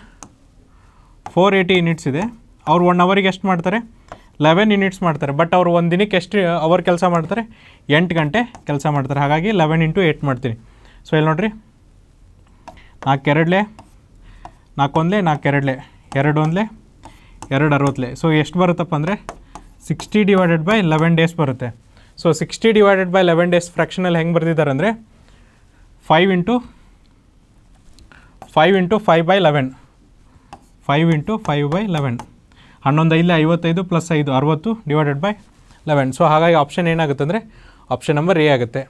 ಫೋರ್ ಏಯ್ಟಿ ಯುನಿಟ್ಸ್ ಇದೆ ಅವ್ರು ಒನ್ ಅವರಿಗೆ ಎಷ್ಟು ಮಾಡ್ತಾರೆ ಲೆವೆನ್ ಯೂನಿಟ್ಸ್ ಮಾಡ್ತಾರೆ ಬಟ್ ಅವ್ರು ಒಂದು ದಿನಕ್ಕೆ ಎಷ್ಟು ಅವರ್ uh, ಕೆಲಸ ಮಾಡ್ತಾರೆ ಎಂಟು ಗಂಟೆ ಕೆಲಸ ಮಾಡ್ತಾರೆ ಹಾಗಾಗಿ ಲೆವೆನ್ ಇಂಟು ಏಯ್ಟ್ ಮಾಡ್ತೀನಿ ಸೊ ಇಲ್ಲಿ ನೋಡಿರಿ ನಾಲ್ಕು ಎರಡಲೆ ನಾಲ್ಕೊಂದ್ಲೆ ನಾಲ್ಕು ಎರಡಲೆ ಎರಡು ಒಂದಲೆ ಎರಡು ಅರವತ್ತಲೆ ಸೊ ಎಷ್ಟು ಬರುತ್ತಪ್ಪ ಅಂದರೆ sixty divided by eleven days ಬರುತ್ತೆ so sixty divided by eleven days ಫ್ರ್ಯಾಕ್ಷನಲ್ಲಿ ಹೆಂಗೆ ಬರ್ದಿದ್ದಾರೆ ಅಂದರೆ five into five into five by eleven five into five by eleven ಹನ್ನೊಂದು ಐದು ಐವತ್ತೈದು ಪ್ಲಸ್ ಐದು ಅರುವತ್ತು ಡಿವೈಡೆಡ್ ಬೈ ಲೆವೆನ್ ಸೊ ಹಾಗಾಗಿ ಆಪ್ಷನ್ ಏನಾಗುತ್ತೆ ಅಂದರೆ ಆಪ್ಷನ್ ನಂಬರ್ ಎ ಆಗುತ್ತೆ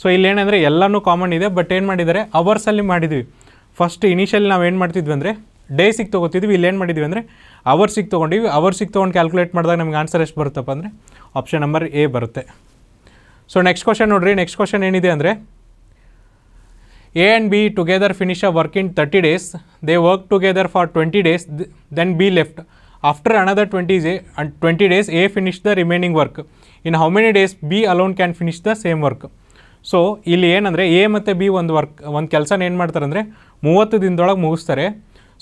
ಸೊ ಇಲ್ಲೇನೆಂದರೆ ಎಲ್ಲನೂ ಕಾಮನ್ ಇದೆ ಬಟ್ ಏನು ಮಾಡಿದ್ದಾರೆ ಅವರ್ಸಲ್ಲಿ ಮಾಡಿದ್ವಿ ಫಸ್ಟ್ ಇನಿಷಿಯಲ್ ನಾವು ಏನು ಮಾಡ್ತಿದ್ವಿ ಅಂದರೆ ಡೇಸಿಗೆ ತೊಗೋತಿದ್ವಿ ಇಲ್ಲೇನು ಮಾಡಿದ್ವಿ ಅಂದರೆ ಅವರ್ಸಿಗೆ ತೊಗೊಂಡಿವಿ ಅವರ್ಸಿಗೆ ತೊಗೊಂಡು ಕ್ಯಾಲ್ಕುಲೇಟ್ ಮಾಡಿದಾಗ ನಮ್ಗೆ ಆನ್ಸರ್ ಎಷ್ಟು ಬರುತ್ತಪ್ಪ ಅಂದರೆ ಆಪ್ಷನ್ ನಂಬರ್ ಎ ಬರುತ್ತೆ ಸೊ ನೆಕ್ಸ್ಟ್ ಕ್ವಶನ್ ನೋಡ್ರಿ ನೆಕ್ಸ್ಟ್ ಕ್ವಶನ್ ಏನಿದೆ ಅಂದರೆ A and B together finish a work in thirty days they work together for twenty days then B left after another twenty ಜೆ and twenty days A finish the remaining work in how many days B alone can finish the same work so ಇಲ್ಲಿ ಏನಂದರೆ A ಮತ್ತು B ಒಂದು work ಒಂದು ಕೆಲಸನ ಏನು ಮಾಡ್ತಾರೆ ಅಂದರೆ ಮೂವತ್ತು ದಿನದೊಳಗೆ ಮುಗಿಸ್ತಾರೆ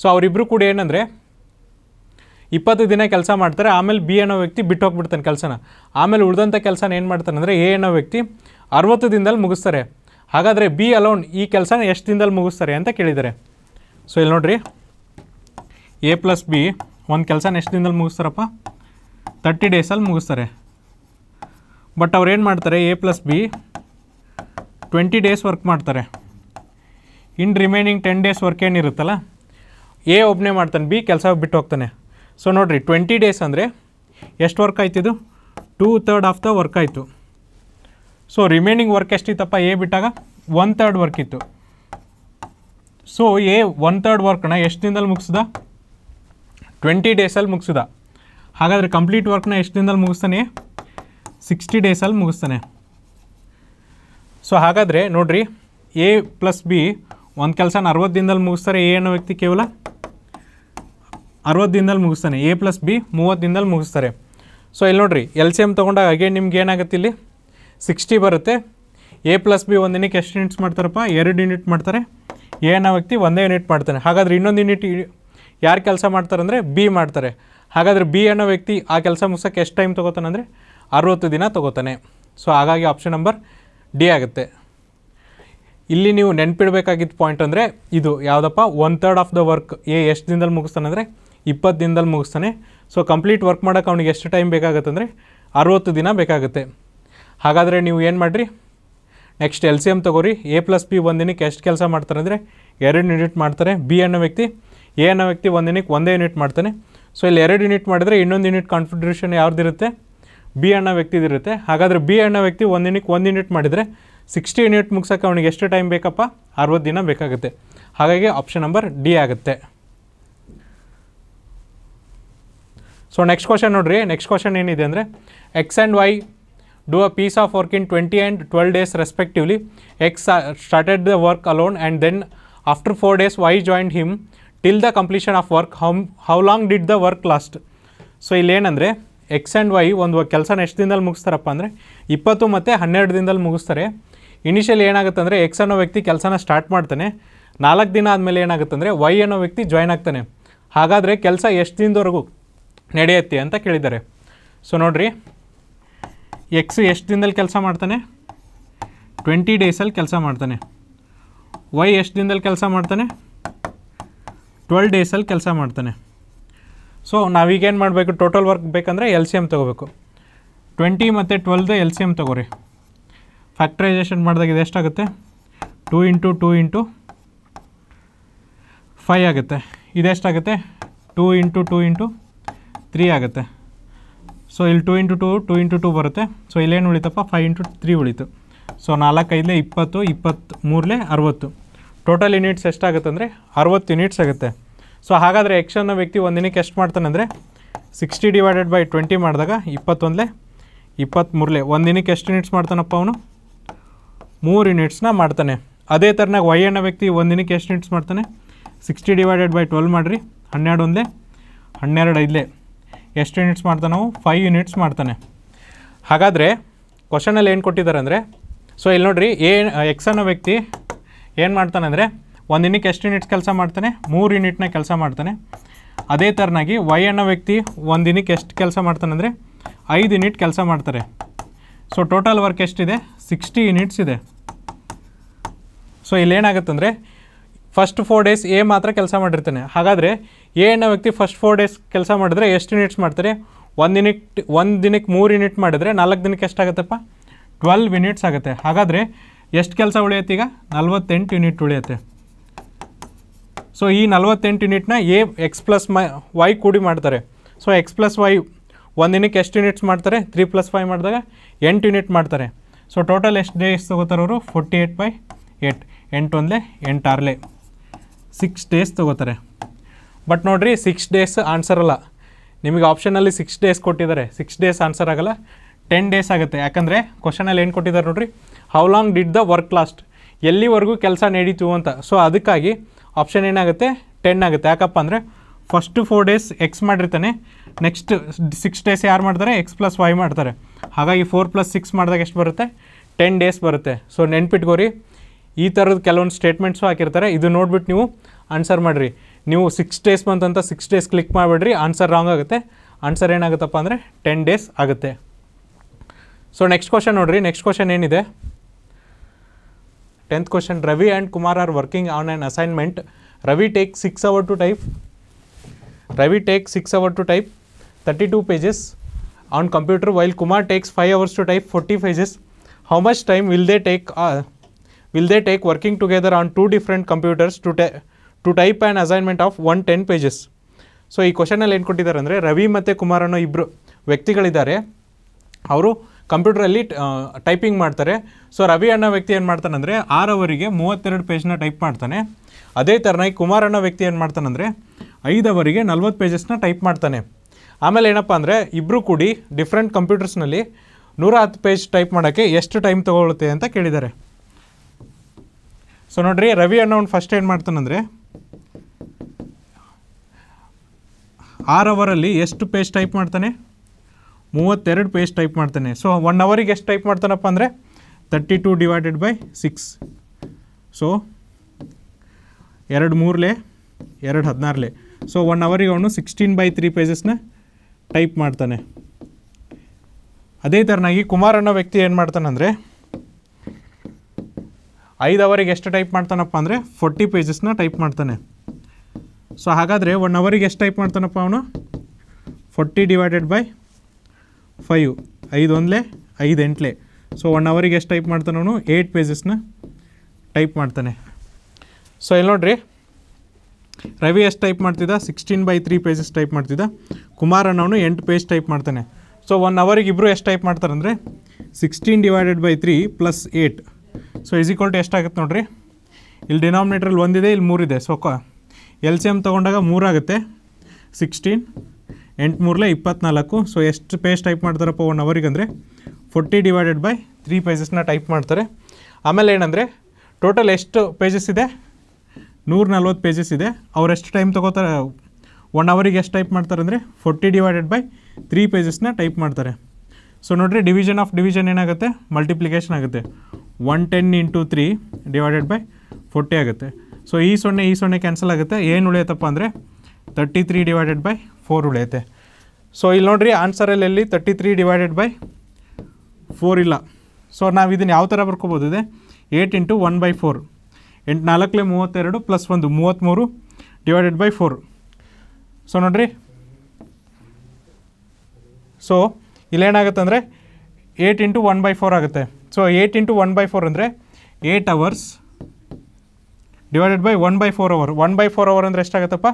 ಸೊ ಅವರಿಬ್ಬರು ಕೂಡ ಏನಂದರೆ ಇಪ್ಪತ್ತು ದಿನ ಕೆಲಸ ಮಾಡ್ತಾರೆ ಆಮೇಲೆ ಬಿ ಅನ್ನೋ ವ್ಯಕ್ತಿ ಬಿಟ್ಟು ಹೋಗ್ಬಿಡ್ತಾನೆ ಕೆಲಸನ ಆಮೇಲೆ ಉಳಿದಂಥ ಕೆಲಸನ ಏನು ಮಾಡ್ತಾನೆ ಅಂದರೆ ಎ ಅನ್ನೋ ವ್ಯಕ್ತಿ ಅರವತ್ತು ದಿನದಲ್ಲಿ ಮುಗಿಸ್ತಾರೆ ಹಾಗಾದರೆ ಬಿ ಅಲೋನ್ ಈ ಕೆಲಸನ ಎಷ್ಟು ದಿನದಲ್ಲಿ ಮುಗಿಸ್ತಾರೆ ಅಂತ ಕೇಳಿದ್ದಾರೆ ಸೊ ಇಲ್ಲಿ ನೋಡ್ರಿ ಎ ಪ್ಲಸ್ ಬಿ ಒಂದು ಕೆಲಸನ ಎಷ್ಟು ದಿನದಲ್ಲಿ ಮುಗಿಸ್ತಾರಪ್ಪ ತರ್ಟಿ ಡೇಸಲ್ಲಿ ಮುಗಿಸ್ತಾರೆ ಬಟ್ ಅವ್ರು ಏನು ಮಾಡ್ತಾರೆ A plus B twenty days work ಮಾಡ್ತಾರೆ in remaining ten days work ಏನಿರುತ್ತಲ್ಲ ಎ ಒಬ್ಬನೇ ಮಾಡ್ತಾನೆ ಬಿ ಕೆಲಸ ಬಿಟ್ಟು ಹೋಗ್ತಾನೆ ಸೊ ನೋಡಿರಿ ಟ್ವೆಂಟಿ ಡೇಸ್ ಅಂದರೆ ಎಷ್ಟು ವರ್ಕ್ ಆಯ್ತಿದು two third of the work ಆಯಿತು ಸೊ ರಿಮೈನಿಂಗ್ ವರ್ಕ್ ಎಷ್ಟಿತ್ತಪ್ಪ ಎ ಬಿಟ್ಟಾಗ ಒನ್ ತರ್ಡ್ ವರ್ಕ್ ಇತ್ತು ಸೊ ಎ ಒನ್ ತರ್ಡ್ ವರ್ಕ್ನ ಎಷ್ಟು ದಿನದಲ್ಲಿ ಮುಗಿಸ್ದ ಟ್ವೆಂಟಿ ಡೇಸಲ್ಲಿ ಮುಗಿಸ್ದ ಹಾಗಾದರೆ ಕಂಪ್ಲೀಟ್ ವರ್ಕ್ನ ಎಷ್ಟು ದಿನದಲ್ಲಿ ಮುಗಿಸ್ತಾನೆ ಸಿಕ್ಸ್ಟಿ ಡೇಸಲ್ಲಿ ಮುಗಿಸ್ತಾನೆ ಸೊ ಹಾಗಾದರೆ ನೋಡಿರಿ ಎ ಪ್ಲಸ್ ಬಿ ಒಂದು ಕೆಲಸ ಅರವತ್ತು ದಿನದಲ್ಲಿ ಮುಗಿಸ್ತಾರೆ ಎ ಅನ್ನೋ ವ್ಯಕ್ತಿ ಕೇವಲ ಅರವತ್ತು ದಿನದಲ್ಲಿ ಮುಗಿಸ್ತಾನೆ ಎ ಪ್ಲಸ್ ಬಿ ಮೂವತ್ತು ದಿನದಲ್ಲಿ ಮುಗಿಸ್ತಾರೆ ಸೊ ಇಲ್ಲಿ ನೋಡಿರಿ ಎಲ್ ಸಿ ಎಮ್ ತೊಗೊಂಡಾಗ ಅಗೇನ್ ನಿಮ್ಗೆ ಏನಾಗುತ್ತೆ ಇಲ್ಲಿ ಸಿಕ್ಸ್ಟಿ ಬರುತ್ತೆ ಎ ಪ್ಲಸ್ ಬಿ ಒಂದು ದಿನಕ್ಕೆ ಎಷ್ಟು ಯೂನಿಟ್ಸ್ ಮಾಡ್ತಾರಪ್ಪ ಎರಡು ಯೂನಿಟ್ ಮಾಡ್ತಾರೆ ಅನ್ನೋ ವ್ಯಕ್ತಿ ಒಂದೇ ಯೂನಿಟ್ ಮಾಡ್ತಾನೆ ಹಾಗಾದರೆ ಇನ್ನೊಂದು ಯೂನಿಟ್ ಯಾರು ಕೆಲಸ ಮಾಡ್ತಾರೆ ಅಂದರೆ ಬಿ ಮಾಡ್ತಾರೆ ಹಾಗಾದರೆ ಬಿ ಅನ್ನೋ ವ್ಯಕ್ತಿ ಆ ಕೆಲಸ ಮುಗಿಸೋಕ್ಕೆ ಎಷ್ಟು ಟೈಮ್ ತೊಗೋತಾನೆ ಅಂದರೆ ಅರುವತ್ತು ದಿನ ತೊಗೋತಾನೆ ಸೊ ಹಾಗಾಗಿ ಆಪ್ಷನ್ ನಂಬರ್ ಡಿ ಆಗುತ್ತೆ ಇಲ್ಲಿ ನೀವು ನೆನಪಿಡಬೇಕಾಗಿದ್ದ ಪಾಯಿಂಟ್ ಅಂದರೆ ಇದು ಯಾವುದಪ್ಪ one third of the work A ಎಷ್ಟು ದಿನದಲ್ಲಿ ಮುಗಿಸ್ತಾನೆ ಅಂದರೆ ಇಪ್ಪತ್ತು ದಿನದಲ್ಲಿ ಮುಗಿಸ್ತಾನೆ ಸೊ ಕಂಪ್ಲೀಟ್ ವರ್ಕ್ ಮಾಡೋಕ್ಕೆ ಅವ್ನಿಗೆ ಎಷ್ಟು ಟೈಮ್ ಬೇಕಾಗುತ್ತೆ ಅಂದರೆ ಅರುವತ್ತು ದಿನ ಬೇಕಾಗುತ್ತೆ ಹಾಗಾದರೆ ನೀವು ಏನು ಮಾಡಿರಿ ನೆಕ್ಸ್ಟ್ ಎಲ್ ಸಿ ಎಮ್ ತೊಗೋರಿ ಎ ಪ್ಲಸ್ ಬಿ ಒಂದು ದಿನಕ್ಕೆ ಎಷ್ಟು ಕೆಲಸ ಮಾಡ್ತಾರೆ ಅಂದರೆ ಎರಡು ಯೂನಿಟ್ ಮಾಡ್ತಾರೆ ಬಿ ಅನ್ನೋ ವ್ಯಕ್ತಿ ಎ ಅನ್ನೋ ವ್ಯಕ್ತಿ ಒಂದು ದಿನಕ್ಕೆ ಒಂದೇ ಯೂನಿಟ್ ಮಾಡ್ತಾನೆ ಸೊ ಇಲ್ಲಿ ಎರಡು ಯೂನಿಟ್ ಮಾಡಿದರೆ ಇನ್ನೊಂದು ಯೂನಿಟ್ ಕಾನ್ಫಿಡ್ರೇಷನ್ ಯಾವ್ದಿರುತ್ತೆ ಬಿ ಅಣ್ಣ ವ್ಯಕ್ತಿದಿರುತ್ತೆ ಹಾಗಾದರೆ ಬಿ ಅನ್ನೋ ವ್ಯಕ್ತಿ ಒಂದು ದಿನಕ್ಕೆ ಒಂದು ಯೂನಿಟ್ ಮಾಡಿದರೆ ಸಿಕ್ಸ್ಟಿ ಯೂನಿಟ್ ಮುಗ್ಸೋಕ್ಕೆ ಅವನಿಗೆ ಎಷ್ಟು ಟೈಮ್ ಬೇಕಪ್ಪ ಅರವತ್ತು ದಿನ ಬೇಕಾಗುತ್ತೆ ಹಾಗಾಗಿ ಆಪ್ಷನ್ ನಂಬರ್ ಡಿ ಆಗುತ್ತೆ ಸೊ ನೆಕ್ಸ್ಟ್ ಕ್ವಶನ್ ನೋಡ್ರಿ ನೆಕ್ಸ್ಟ್ ಕ್ವಶನ್ ಏನಿದೆ ಅಂದರೆ X and Y do a piece of work in twenty and twelve days respectively X started the work alone and then after four days Y joined him till the completion of work how how long did the work last so ಇಲ್ಲೇನಂದರೆ X and Y ಒಂದು ಕೆಲಸನ ಎಷ್ಟು ದಿನದಲ್ಲಿ ಮುಗಿಸ್ತಾರಪ್ಪ ಅಂದರೆ ಇಪ್ಪತ್ತು ಮತ್ತು ಹನ್ನೆರಡು ದಿನದಲ್ಲಿ ಮುಗಿಸ್ತಾರೆ ಇನಿಷಿಯಲ್ ಏನಾಗುತ್ತೆ ಅಂದರೆ ಎಕ್ಸ್ ಅನ್ನೋ ವ್ಯಕ್ತಿ ಕೆಲಸನ ಸ್ಟಾರ್ಟ್ ಮಾಡ್ತಾನೆ ನಾಲ್ಕು ದಿನ ಆದಮೇಲೆ ಏನಾಗುತ್ತೆ ಅಂದರೆ ವೈ ಅನ್ನೋ ವ್ಯಕ್ತಿ ಜಾಯ್ನ್ ಆಗ್ತಾನೆ ಹಾಗಾದರೆ ಕೆಲಸ ಎಷ್ಟು ದಿನದವರೆಗೂ ನಡೆಯುತ್ತೆ ಅಂತ ಕೇಳಿದ್ದಾರೆ ಸೊ ನೋಡ್ರಿ ಎಕ್ಸ್ ಎಷ್ಟು ದಿನದಲ್ಲಿ ಕೆಲಸ ಮಾಡ್ತಾನೆ ಟ್ವೆಂಟಿ ಡೇಸಲ್ಲಿ ಕೆಲಸ ಮಾಡ್ತಾನೆ ವೈ ಎಷ್ಟು ದಿನದಲ್ಲಿ ಕೆಲಸ ಮಾಡ್ತಾನೆ ಟ್ವೆಲ್ ಡೇಸಲ್ಲಿ ಕೆಲಸ ಮಾಡ್ತಾನೆ ಸೊ ನಾವೀಗೇನು ಮಾಡಬೇಕು ಟೋಟಲ್ ವರ್ಕ್ ಬೇಕಂದರೆ ಎಲ್ ಸಿ ಎಮ್ ತೊಗೋಬೇಕು ಟ್ವೆಂಟಿ ಮತ್ತು ಟ್ವೆಲ್ದು ಎಲ್ ಸಿ ಎಮ್ ತೊಗೋರಿ ಫ್ಯಾಕ್ಟ್ರೈಸೇಷನ್ ಮಾಡಿದಾಗ ಇದು ಎಷ್ಟಾಗುತ್ತೆ two into two into five ಆಗುತ್ತೆ ಇದೆಷ್ಟಾಗುತ್ತೆ two into two into three ಆಗುತ್ತೆ ಸೊ ಇಲ್ಲಿ two into two two into two ಬರುತ್ತೆ ಸೊ ಇಲ್ಲೇನು ಉಳಿತಪ್ಪ ಫೈವ್ ಇಂಟು ತ್ರೀ ಉಳಿತು ಸೊ ನಾಲ್ಕೈದಲೇ ಇಪ್ಪತ್ತು ಇಪ್ಪತ್ತು ಮೂರಲೆ ಅರವತ್ತು ಟೋಟಲ್ ಯೂನಿಟ್ಸ್ ಎಷ್ಟಾಗುತ್ತೆ ಅಂದರೆ ಅರವತ್ತು ಯೂನಿಟ್ಸ್ ಆಗುತ್ತೆ ಸೊ ಹಾಗಾದರೆ ಎಕ್ಷ ಅನ್ನೋ ವ್ಯಕ್ತಿ ಒಂದು ದಿನಕ್ಕೆ ಎಷ್ಟು ಮಾಡ್ತಾನೆ ಅಂದರೆ ಸಿಕ್ಸ್ಟಿ ಡಿವೈಡೆಡ್ ಬೈ ಟ್ವೆಂಟಿ ಮಾಡಿದಾಗ ಇಪ್ಪತ್ತೊಂದಲೇ ಒಂದು ದಿನಕ್ಕೆ ಎಷ್ಟು ಯುನಿಟ್ಸ್ ಮಾಡ್ತಾನಪ್ಪ ಅವನು ಮೂರು ಯುನಿಟ್ಸ್ನ ಮಾಡ್ತಾನೆ ಅದೇ ಥರನಾಗ ವೈ ಅನ್ನೋ ವ್ಯಕ್ತಿ ಒಂದು ದಿನಕ್ಕೆ ಎಷ್ಟು ಯೂನಿಟ್ಸ್ ಮಾಡ್ತಾನೆ ಸಿಕ್ಸ್ಟಿ ಡಿವೈಡೆಡ್ ಬೈ ಟ್ವೆಲ್ ಮಾಡಿರಿ ಹನ್ನೆರಡು ಒಂದೇ ಹನ್ನೆರಡು ಐದಲೇ ಎಷ್ಟು ಯೂನಿಟ್ಸ್ ಮಾಡ್ತಾನೋ ಫೈವ್ ಯೂನಿಟ್ಸ್ ಮಾಡ್ತಾನೆ ಹಾಗಾದರೆ ಕ್ವಶನಲ್ಲಿ ಏನು ಕೊಟ್ಟಿದ್ದಾರೆ ಅಂದರೆ ಸೊ ಇಲ್ಲಿ ನೋಡಿರಿ ಏನು ಎಕ್ಸ್ ಅನ್ನೋ ವ್ಯಕ್ತಿ ಏನು ಮಾಡ್ತಾನೆ ಅಂದರೆ ಒಂದು ದಿನಕ್ಕೆ ಎಷ್ಟು ಯೂನಿಟ್ಸ್ ಕೆಲಸ ಮಾಡ್ತಾನೆ ಮೂರು ಯೂನಿಟ್ನ ಕೆಲಸ ಮಾಡ್ತಾನೆ ಅದೇ ಥರನಾಗಿ ವೈ ಅನ್ನೋ ವ್ಯಕ್ತಿ ಒಂದು ದಿನಕ್ಕೆ ಎಷ್ಟು ಕೆಲಸ ಮಾಡ್ತಾನೆ ಅಂದರೆ ಐದು ಯೂನಿಟ್ ಕೆಲಸ ಮಾಡ್ತಾರೆ ಸೊ ಟೋಟಲ್ ವರ್ಕ್ ಎಷ್ಟಿದೆ ಸಿಕ್ಸ್ಟಿ ಯೂನಿಟ್ಸ್ ಇದೆ ಸೊ ಇಲ್ಲೇನಾಗುತ್ತಂದರೆ ಫಸ್ಟ್ ಫೋರ್ ಡೇಸ್ ಎ ಮಾತ್ರ ಕೆಲಸ ಮಾಡಿರ್ತಾನೆ ಹಾಗಾದರೆ ಎ ಅನ್ನೋ ವ್ಯಕ್ತಿ ಫಸ್ಟ್ ಫೋರ್ ಡೇಸ್ ಕೆಲಸ ಮಾಡಿದ್ರೆ ಎಷ್ಟು ಯೂನಿಟ್ಸ್ ಮಾಡ್ತಾರೆ ಒಂದು ಯೂನಿಟ್ ಒಂದು ದಿನಕ್ಕೆ ಮೂರು ಯೂನಿಟ್ ಮಾಡಿದ್ರೆ ನಾಲ್ಕು ದಿನಕ್ಕೆ ಎಷ್ಟಾಗತ್ತಪ್ಪ ಟ್ವೆಲ್ವ್ ಯೂನಿಟ್ಸ್ ಆಗುತ್ತೆ ಹಾಗಾದರೆ ಎಷ್ಟು ಕೆಲಸ ಉಳಿಯುತ್ತೆ ಈಗ ನಲ್ವತ್ತೆಂಟು ಯೂನಿಟ್ ಉಳಿಯುತ್ತೆ ಸೊ ಈ ನಲ್ವತ್ತೆಂಟು ಯೂನಿಟ್ನ ಎ ಎಕ್ಸ್ ಪ್ಲಸ್ ಮೈ ವೈ ಕೂಡಿ ಮಾಡ್ತಾರೆ ಸೊ ಎಕ್ಸ್ ಪ್ಲಸ್ ವೈ ಒಂದು ದಿನಕ್ಕೆ ಎಷ್ಟು ಯೂನಿಟ್ಸ್ ಮಾಡ್ತಾರೆ ತ್ರೀ ಪ್ಲಸ್ ಫೈವ್ ಮಾಡಿದಾಗ ಎಂಟು ಯೂನಿಟ್ ಮಾಡ್ತಾರೆ ಸೊ ಟೋಟಲ್ ಎಷ್ಟು ಡೇಸ್ ತೊಗೋತಾರೆ ಅವರು ಫೋರ್ಟಿ ಏಯ್ಟ್ ಬೈ ಎಂಟು ಎಂಟೊಂದಲೇ ಎಂಟಾರಲೆ ಸಿಕ್ಸ್ ಡೇಸ್ ತೊಗೋತಾರೆ ಬಟ್ ನೋಡಿರಿ ಸಿಕ್ಸ್ ಡೇಸ್ ಆನ್ಸರ್ ಅಲ್ಲ ನಿಮಗೆ ಆಪ್ಷನಲ್ಲಿ ಸಿಕ್ಸ್ ಡೇಸ್ ಕೊಟ್ಟಿದ್ದಾರೆ ಸಿಕ್ಸ್ ಡೇಸ್ ಆನ್ಸರ್ ಆಗಲ್ಲ ಟೆನ್ ಡೇಸ್ ಆಗುತ್ತೆ ಯಾಕಂದರೆ ಕ್ವಶನಲ್ಲಿ ಏನು ಕೊಟ್ಟಿದ್ದಾರೆ ನೋಡಿರಿ how long did the work last ಎಲ್ಲಿವರೆಗೂ ಕೆಲಸ ನಡೀತು ಅಂತ ಸೊ ಅದಕ್ಕಾಗಿ ಆಪ್ಷನ್ ಏನಾಗುತ್ತೆ ಟೆನ್ ಆಗುತ್ತೆ ಯಾಕಪ್ಪ ಅಂದರೆ ಫಸ್ಟು ಫೋರ್ ಡೇಸ್ ಎಕ್ಸ್ ಮಾಡಿರ್ತಾನೆ ನೆಕ್ಸ್ಟ್ ಸಿಕ್ಸ್ ಡೇಸ್ ಯಾರು ಮಾಡ್ತಾರೆ ಎಕ್ಸ್ ಪ್ಲಸ್ ವೈ ಮಾಡ್ತಾರೆ ಹಾಗಾಗಿ ಫೋರ್ ಪ್ಲಸ್ ಸಿಕ್ಸ್ ಮಾಡಿದಾಗ ಎಷ್ಟು ಬರುತ್ತೆ ಟೆನ್ ಡೇಸ್ ಬರುತ್ತೆ ಸೊ ನೆನ್ಪಿಟ್ಕೋರಿ ಈ ಥರದ ಕೆಲವೊಂದು ಸ್ಟೇಟ್ಮೆಂಟ್ಸು ಹಾಕಿರ್ತಾರೆ ಇದು ನೋಡ್ಬಿಟ್ಟು ನೀವು ಆನ್ಸರ್ ಮಾಡಿರಿ ನೀವು ಸಿಕ್ಸ್ ಡೇಸ್ ಬಂತಂತ ಸಿಕ್ಸ್ ಡೇಸ್ ಕ್ಲಿಕ್ ಮಾಡಿಬಿಡ್ರಿ ಆನ್ಸರ್ ರಾಂಗ್ ಆಗುತ್ತೆ ಆನ್ಸರ್ ಏನಾಗುತ್ತಪ್ಪ ಅಂದರೆ ಟೆನ್ ಡೇಸ್ ಆಗುತ್ತೆ ಸೊ ನೆಕ್ಸ್ಟ್ ಕ್ವಶನ್ ನೋಡಿರಿ ನೆಕ್ಸ್ಟ್ ಕ್ವಶನ್ ಏನಿದೆ tenth question Ravi and Kumar are working on an assignment Ravi take six hour to type Ravi take six hour to type thirty two pages on computer while Kumar takes five hours to type forty pages how much time will they take will they take working together on two different computers to, to type an assignment of one ten pages so ಈ ಕ್ವಶನಲ್ಲಿ ಏನು ಕೊಟ್ಟಿದ್ದಾರೆ ಅಂದರೆ ರವಿ ಮತ್ತು ಕುಮಾರ್ ಅನ್ನೋ ಇಬ್ಬರು ವ್ಯಕ್ತಿಗಳಿದ್ದಾರೆ ಅವರು ಕಂಪ್ಯೂಟ್ರಲ್ಲಿ ಟೈಪಿಂಗ್ ಮಾಡ್ತಾರೆ ಸೊ ರವಿ ಅನ್ನೋ ವ್ಯಕ್ತಿ ಏನು ಮಾಡ್ತಾನಂದರೆ ಅಂದರೆ ಅವರಿಗೆ ಮೂವತ್ತೆರಡು ಪೇಜ್ನ ಟೈಪ್ ಮಾಡ್ತಾನೆ ಅದೇ ಥರನಾಗಿ ಕುಮಾರ್ ಅನ್ನೋ ವ್ಯಕ್ತಿ ಏನು ಮಾಡ್ತಾನಂದರೆ ಐದು ಅವರಿಗೆ ನಲ್ವತ್ತು ಪೇಜಸ್ನ ಟೈಪ್ ಮಾಡ್ತಾನೆ ಆಮೇಲೆ ಏನಪ್ಪ ಅಂದರೆ ಇಬ್ಬರು ಕೂಡಿ ಡಿಫ್ರೆಂಟ್ ಕಂಪ್ಯೂಟರ್ಸ್ನಲ್ಲಿ ನೂರ ಹತ್ತು ಪೇಜ್ ಟೈಪ್ ಮಾಡೋಕ್ಕೆ ಎಷ್ಟು ಟೈಮ್ ತೊಗೊಳುತ್ತೆ ಅಂತ ಕೇಳಿದ್ದಾರೆ ಸೊ ನೋಡ್ರಿ ರವಿ ಅವ್ನು ಫಸ್ಟ್ ಏನು ಮಾಡ್ತಾನಂದರೆ ಆರ್ ಅವರಲ್ಲಿ ಎಷ್ಟು ಪೇಜ್ ಟೈಪ್ ಮಾಡ್ತಾನೆ ಮೂವತ್ತೆರಡು ಪೇಜ್ ಟೈಪ್ ಮಾಡ್ತಾನೆ ಸೊ ಒನ್ ಅವರಿಗೆ ಎಷ್ಟು ಟೈಪ್ ಮಾಡ್ತಾನಪ್ಪ ಅಂದರೆ thirty two divided by six so ಎರಡು ಮೂರಲೆ ಎರಡು ಹದಿನಾರಲೆ ಸೊ ಒನ್ ಅವರಿಗೆ ಅವನು ಸಿಕ್ಸ್ಟೀನ್ ಬೈ ತ್ರೀ ಪೇಜಸ್ನ ಟೈಪ್ ಮಾಡ್ತಾನೆ ಅದೇ ಥರನಾಗಿ ಕುಮಾರ್ ಅನ್ನೋ ವ್ಯಕ್ತಿ ಏನು ಮಾಡ್ತಾನಂದರೆ ಐದು ಅವರಿಗೆ ಎಷ್ಟು ಟೈಪ್ ಮಾಡ್ತಾನಪ್ಪ ಅಂದರೆ ಫೋರ್ಟಿ ಪೇಜಸ್ನ ಟೈಪ್ ಮಾಡ್ತಾನೆ ಸೊ ಹಾಗಾದರೆ ಒನ್ ಅವರಿಗೆ ಎಷ್ಟು ಟೈಪ್ ಮಾಡ್ತಾನಪ್ಪ ಅವನು ಫೋರ್ಟಿ ಡಿವೈಡೆಡ್ ಬೈ ಫೈವ್ ಐದು ಒಂದಲೇ ಐದು ಎಂಟ್ಲೆ ಸೊ ಒನ್ ಅವರಿಗೆ ಎಷ್ಟು ಟೈಪ್ ಮಾಡ್ತಾನೆ ಅವನು ಏಯ್ಟ್ ಪೇಜಸ್ನ ಟೈಪ್ ಮಾಡ್ತಾನೆ ಸೊ ಇಲ್ಲಿ ನೋಡ್ರಿ ರವಿ ಎಷ್ಟು ಟೈಪ್ ಮಾಡ್ತಿದ್ದ sixteen by three pages type ಮಾಡ್ತಿದ್ದ ಕುಮಾರ್ ಅವನು ಎಂಟು ಪೇಜ್ ಟೈಪ್ ಮಾಡ್ತಾನೆ ಸೊ ಒನ್ ಅವರಿಗೆ ಇಬ್ಬರು ಎಷ್ಟು ಟೈಪ್ ಮಾಡ್ತಾರೆ ಅಂದರೆ sixteen divided by three plus eight so is equal to ಎಷ್ಟಾಗುತ್ತೆ ನೋಡಿರಿ ಇಲ್ಲಿ ಡಿನಾಮಿನೇಟ್ರಲ್ಲಿ ಒಂದಿದೆ ಇಲ್ಲಿ ಮೂರಿದೆ ಸೊ ಎಲ್ ಸಿ ಎಮ್ ತೊಗೊಂಡಾಗ ಮೂರಾಗುತ್ತೆ ಸಿಕ್ಸ್ಟೀನ್ ಎಂಟು ಮೂರಲೇ ಇಪ್ಪತ್ನಾಲ್ಕು ಸೊ ಎಷ್ಟು ಪೇಜ್ ಟೈಪ್ ಮಾಡ್ತಾರಪ್ಪ ಒನ್ ಅವರಿಗೆ ಅಂದರೆ ಫೋರ್ಟಿ ಡಿವೈಡೆಡ್ ಬೈ ತ್ರೀ ಪೇಜಸ್ನ ಟೈಪ್ ಮಾಡ್ತಾರೆ ಆಮೇಲೆ ಏನಂದರೆ ಟೋಟಲ್ ಎಷ್ಟು ಪೇಜಸ್ ಇದೆ ನೂರ ನಲ್ವತ್ತು ಪೇಜಸ್ ಇದೆ ಅವ್ರು ಎಷ್ಟು ಟೈಮ್ ತೊಗೋತಾರೆ ಒನ್ ಅವರಿಗೆ ಎಷ್ಟು ಟೈಪ್ ಮಾಡ್ತಾರೆ ಅಂದರೆ ಫೋರ್ಟಿ ಡಿವೈಡೆಡ್ ಬೈ ತ್ರೀ ಪೇಜಸ್ನ ಟೈಪ್ ಮಾಡ್ತಾರೆ ಸೊ ನೋಡಿರಿ ಡಿವಿಷನ್ ಆಫ್ ಡಿವಿಷನ್ ಏನಾಗುತ್ತೆ ಮಲ್ಟಿಪ್ಲಿಕೇಶನ್ ಆಗುತ್ತೆ one ten into three divided by forty ಆಗುತ್ತೆ ಸೊ ಈ ಸೊನ್ನೆ ಈ ಸೊನ್ನೆ ಕ್ಯಾನ್ಸಲ್ ಆಗುತ್ತೆ ಏನು ಉಳಿಯುತ್ತಪ್ಪ ಅಂದರೆ thirty three divided by four ಉಳಿಯುತ್ತೆ ಸೊ ಇಲ್ಲಿ ನೋಡಿರಿ ಆನ್ಸರಲ್ಲಿ ಎಲ್ಲಿ thirty three divided by four ಇಲ್ಲ ಸೊ ನಾವು ಇದನ್ನು ಯಾವ ಥರ ಬರ್ಕೋಬೋದು ಇದೆ eight into one by four ಎಂಟು ನಾಲ್ಕಲೇ ಮೂವತ್ತೆರಡು ಪ್ಲಸ್ ಒಂದು ಮೂವತ್ತ್ಮೂರು ಡಿವೈಡೆಡ್ ಬೈ ಫೋರ್ ಸೊ ನೋಡ್ರಿ ಸೊ ಇಲ್ಲೇನಾಗುತ್ತೆ ಅಂದರೆ eight into one by four ಆಗುತ್ತೆ so eight into one by four ಅಂದರೆ eight hours divided by one by four hour one by four hour ಅಂದರೆ ಎಷ್ಟಾಗತ್ತಪ್ಪ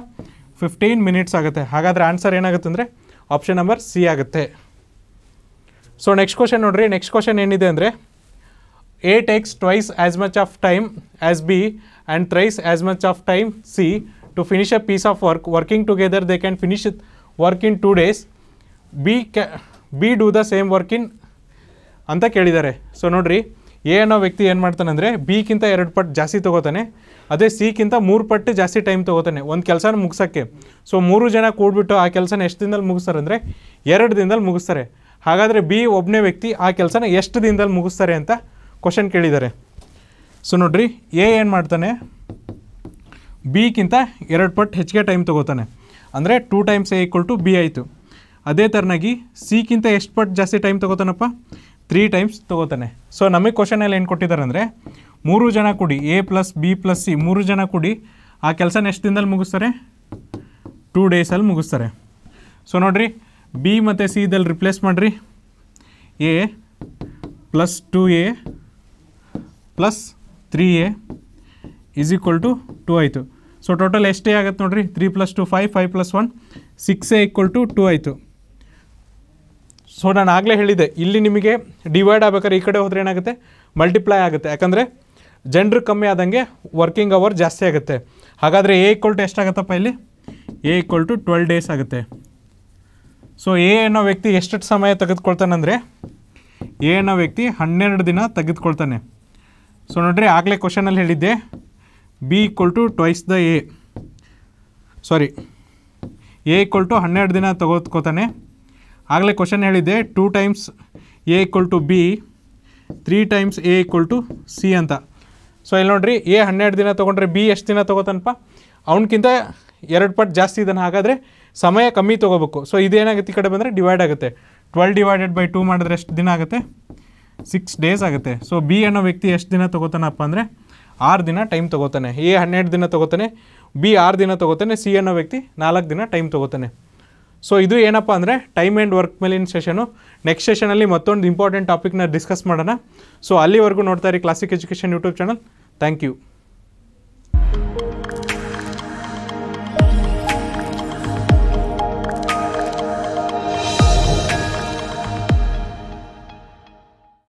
ಫಿಫ್ಟೀನ್ ಮಿನಿಟ್ಸ್ ಆಗುತ್ತೆ ಹಾಗಾದರೆ ಆನ್ಸರ್ ಏನಾಗುತ್ತೆ ಅಂದರೆ ಆಪ್ಷನ್ ನಂಬರ್ ಸಿ ಆಗುತ್ತೆ ಸೊ ನೆಕ್ಸ್ಟ್ ಕ್ವಶನ್ ನೋಡಿರಿ ನೆಕ್ಸ್ಟ್ ಕ್ವಶನ್ ಏನಿದೆ ಅಂದರೆ A takes twice as much of time as B and thrice as much of time C to finish a piece of work working together they can finish work in two days B can B do the same work in ಅಂತ ಕೇಳಿದ್ದಾರೆ so ನೋಡ್ರಿ A ಅನ್ನೋ ವ್ಯಕ್ತಿ ಏನು ಮಾಡ್ತಾನೆ B ಬಿಕ್ಕಿಂತ ಎರಡು ಪಟ್ಟು ಜಾಸ್ತಿ ತೊಗೋತಾನೆ ಅದೇ ಸಿಕ್ಕಿಂತ ಮೂರು ಪಟ್ಟು ಜಾಸ್ತಿ ಟೈಮ್ ತೊಗೋತಾನೆ ಒಂದು ಕೆಲಸನ ಮುಗಿಸೋಕ್ಕೆ ಸೊ ಮೂರು ಜನ ಕೂಡ್ಬಿಟ್ಟು ಆ ಕೆಲಸನ ಎಷ್ಟು ದಿನದಲ್ಲಿ ಮುಗಿಸ್ತಾರೆ ಅಂದರೆ ಎರಡು ದಿನದಲ್ಲಿ ಮುಗಿಸ್ತಾರೆ ಹಾಗಾದರೆ ಬಿ ಒಬ್ಬನೇ ವ್ಯಕ್ತಿ ಆ ಕೆಲಸನ ಎಷ್ಟು ದಿನದಲ್ಲಿ ಮುಗಿಸ್ತಾರೆ ಅಂತ ಕ್ವಶನ್ ಕೇಳಿದ್ದಾರೆ ಸೊ ನೋಡ್ರಿ ಎ ಏನು ಮಾಡ್ತಾನೆ ಬಿಕ್ಕಿಂತ ಎರಡು ಪಟ್ಟು ಹೆಚ್ಚಿಗೆ ಟೈಮ್ ತೊಗೋತಾನೆ ಅಂದರೆ two times A equal to B ಆಯಿತು ಅದೇ ಥರನಾಗಿ ಸಿಕ್ಕಿಂತ ಎಷ್ಟು ಪಟ್ಟು ಜಾಸ್ತಿ ಟೈಮ್ ತೊಗೋತಾನಪ್ಪ ತ್ರೀ ಟೈಮ್ಸ್ ತೊಗೋತಾನೆ ಸೊ ನಮಗೆ ಕ್ವಶನಲ್ಲಿ ಏನು ಕೊಟ್ಟಿದ್ದಾರೆ ಅಂದರೆ ಮೂರು ಜನ ಕೊಡಿ A plus B plus C ಮೂರು ಜನ ಕೊಡಿ ಆ ಕೆಲಸನ ಎಷ್ಟು ದಿನದಲ್ಲಿ ಮುಗಿಸ್ತಾರೆ ಟೂ ಡೇಸಲ್ಲಿ ಮುಗಿಸ್ತಾರೆ ಸೊ ನೋಡಿರಿ ಬಿ ಮತ್ತು ಸಿ ಇದಲ್ಲಿ ರಿಪ್ಲೇಸ್ ಮಾಡಿರಿ A plus two A plus three A is equal to two ಆಯಿತು ಸೊ ಟೋಟಲ್ ಎಷ್ಟೇ ಆಗುತ್ತೆ ನೋಡಿರಿ three plus two five five plus one six A equal to two ಆಯಿತು ಸೊ ನಾನು ಆಗಲೇ ಹೇಳಿದೆ ಇಲ್ಲಿ ನಿಮಗೆ ಡಿವೈಡ್ ಆಗ್ಬೇಕಾದ್ರೆ ಈ ಕಡೆ ಹೋದರೆ ಏನಾಗುತ್ತೆ ಮಲ್ಟಿಪ್ಲೈ ಆಗುತ್ತೆ ಯಾಕಂದರೆ ಜನರು ಕಮ್ಮಿ ಆದಂಗೆ ವರ್ಕಿಂಗ್ ಅವರ್ ಜಾಸ್ತಿ ಆಗುತ್ತೆ ಹಾಗಾದರೆ ಎ ಈಕ್ವಲ್ ಟು ಎಷ್ಟಾಗತ್ತಪ್ಪ ಇಲ್ಲಿ A equal to twelve days ಆಗುತ್ತೆ ಸೊ ಎ ಅನ್ನೋ ವ್ಯಕ್ತಿ ಎಷ್ಟು ಸಮಯ ತೆಗೆದುಕೊಳ್ತಾನಂದರೆ ಎ ಅನ್ನೋ ವ್ಯಕ್ತಿ ಹನ್ನೆರಡು ದಿನ ತೆಗೆದುಕೊಳ್ತಾನೆ ಸೊ ನೋಡ್ರಿ ಆಗಲೇ ಕ್ವಶನಲ್ಲಿ ಹೇಳಿದ್ದೆ B equal to twice the A sorry A equal to ಹನ್ನೆರಡು ದಿನ ತೆಗೆದುಕೊತಾನೆ ಆಗಲೇ ಕ್ವಶನ್ ಹೇಳಿದ್ದೆ two times A equal to B three times A equal to C ಅಂತ ಸೊ ಇಲ್ಲಿ ನೋಡ್ರಿ ಎ ಹನ್ನೆರಡು ದಿನ ತೊಗೊಂಡ್ರೆ ಬಿ ಎಷ್ಟು ದಿನ ತೊಗೋತಾನಪ್ಪ ಅವನಕ್ಕಿಂತ ಎರಡು ಪಟ್ಟು ಜಾಸ್ತಿ ಇದನ್ನು ಹಾಗಾದರೆ ಸಮಯ ಕಮ್ಮಿ ತೊಗೋಬೇಕು ಸೊ ಇದೇನಾಗುತ್ತೆ ಈ ಕಡೆ ಬಂದರೆ ಡಿವೈಡ್ ಆಗುತ್ತೆ ಟ್ವೆಲ್ ಡಿವೈಡೆಡ್ ಬೈ ಟೂ ಮಾಡಿದ್ರೆ ಎಷ್ಟು ದಿನ ಆಗುತ್ತೆ ಸಿಕ್ಸ್ ಡೇಸ್ ಆಗುತ್ತೆ ಸೊ ಬಿ ಅನ್ನೋ ವ್ಯಕ್ತಿ ಎಷ್ಟು ದಿನ ತೊಗೋತಾನಪ್ಪ ಅಂದರೆ ಆರು ದಿನ ಟೈಮ್ ತೊಗೋತಾನೆ ಎ ಹನ್ನೆರಡು ದಿನ ತೊಗೋತಾನೆ ಬಿ ಆರು ದಿನ ತೊಗೋತಾನೆ ಸಿ ಅನ್ನೋ ವ್ಯಕ್ತಿ ನಾಲ್ಕು ದಿನ ಟೈಮ್ ತೊಗೋತಾನೆ ಸೊ ಇದು ಏನಪ್ಪ ಅಂದರೆ ಟೈಮ್ ಆ್ಯಂಡ್ ವರ್ಕ್ ಮೇಲಿನ ಸೆಷನು ನೆಕ್ಸ್ಟ್ ಸೆಷನಲ್ಲಿ ಮತ್ತೊಂದು ಇಂಪಾರ್ಟೆಂಟ್ ಟಾಪಿಕ್ನ ಡಿಸ್ಕಸ್ ಮಾಡೋಣ ಸೊ ಅಲ್ಲಿವರೆಗೂ ನೋಡ್ತಾ ಇರಿ Classic education YouTube channel thank you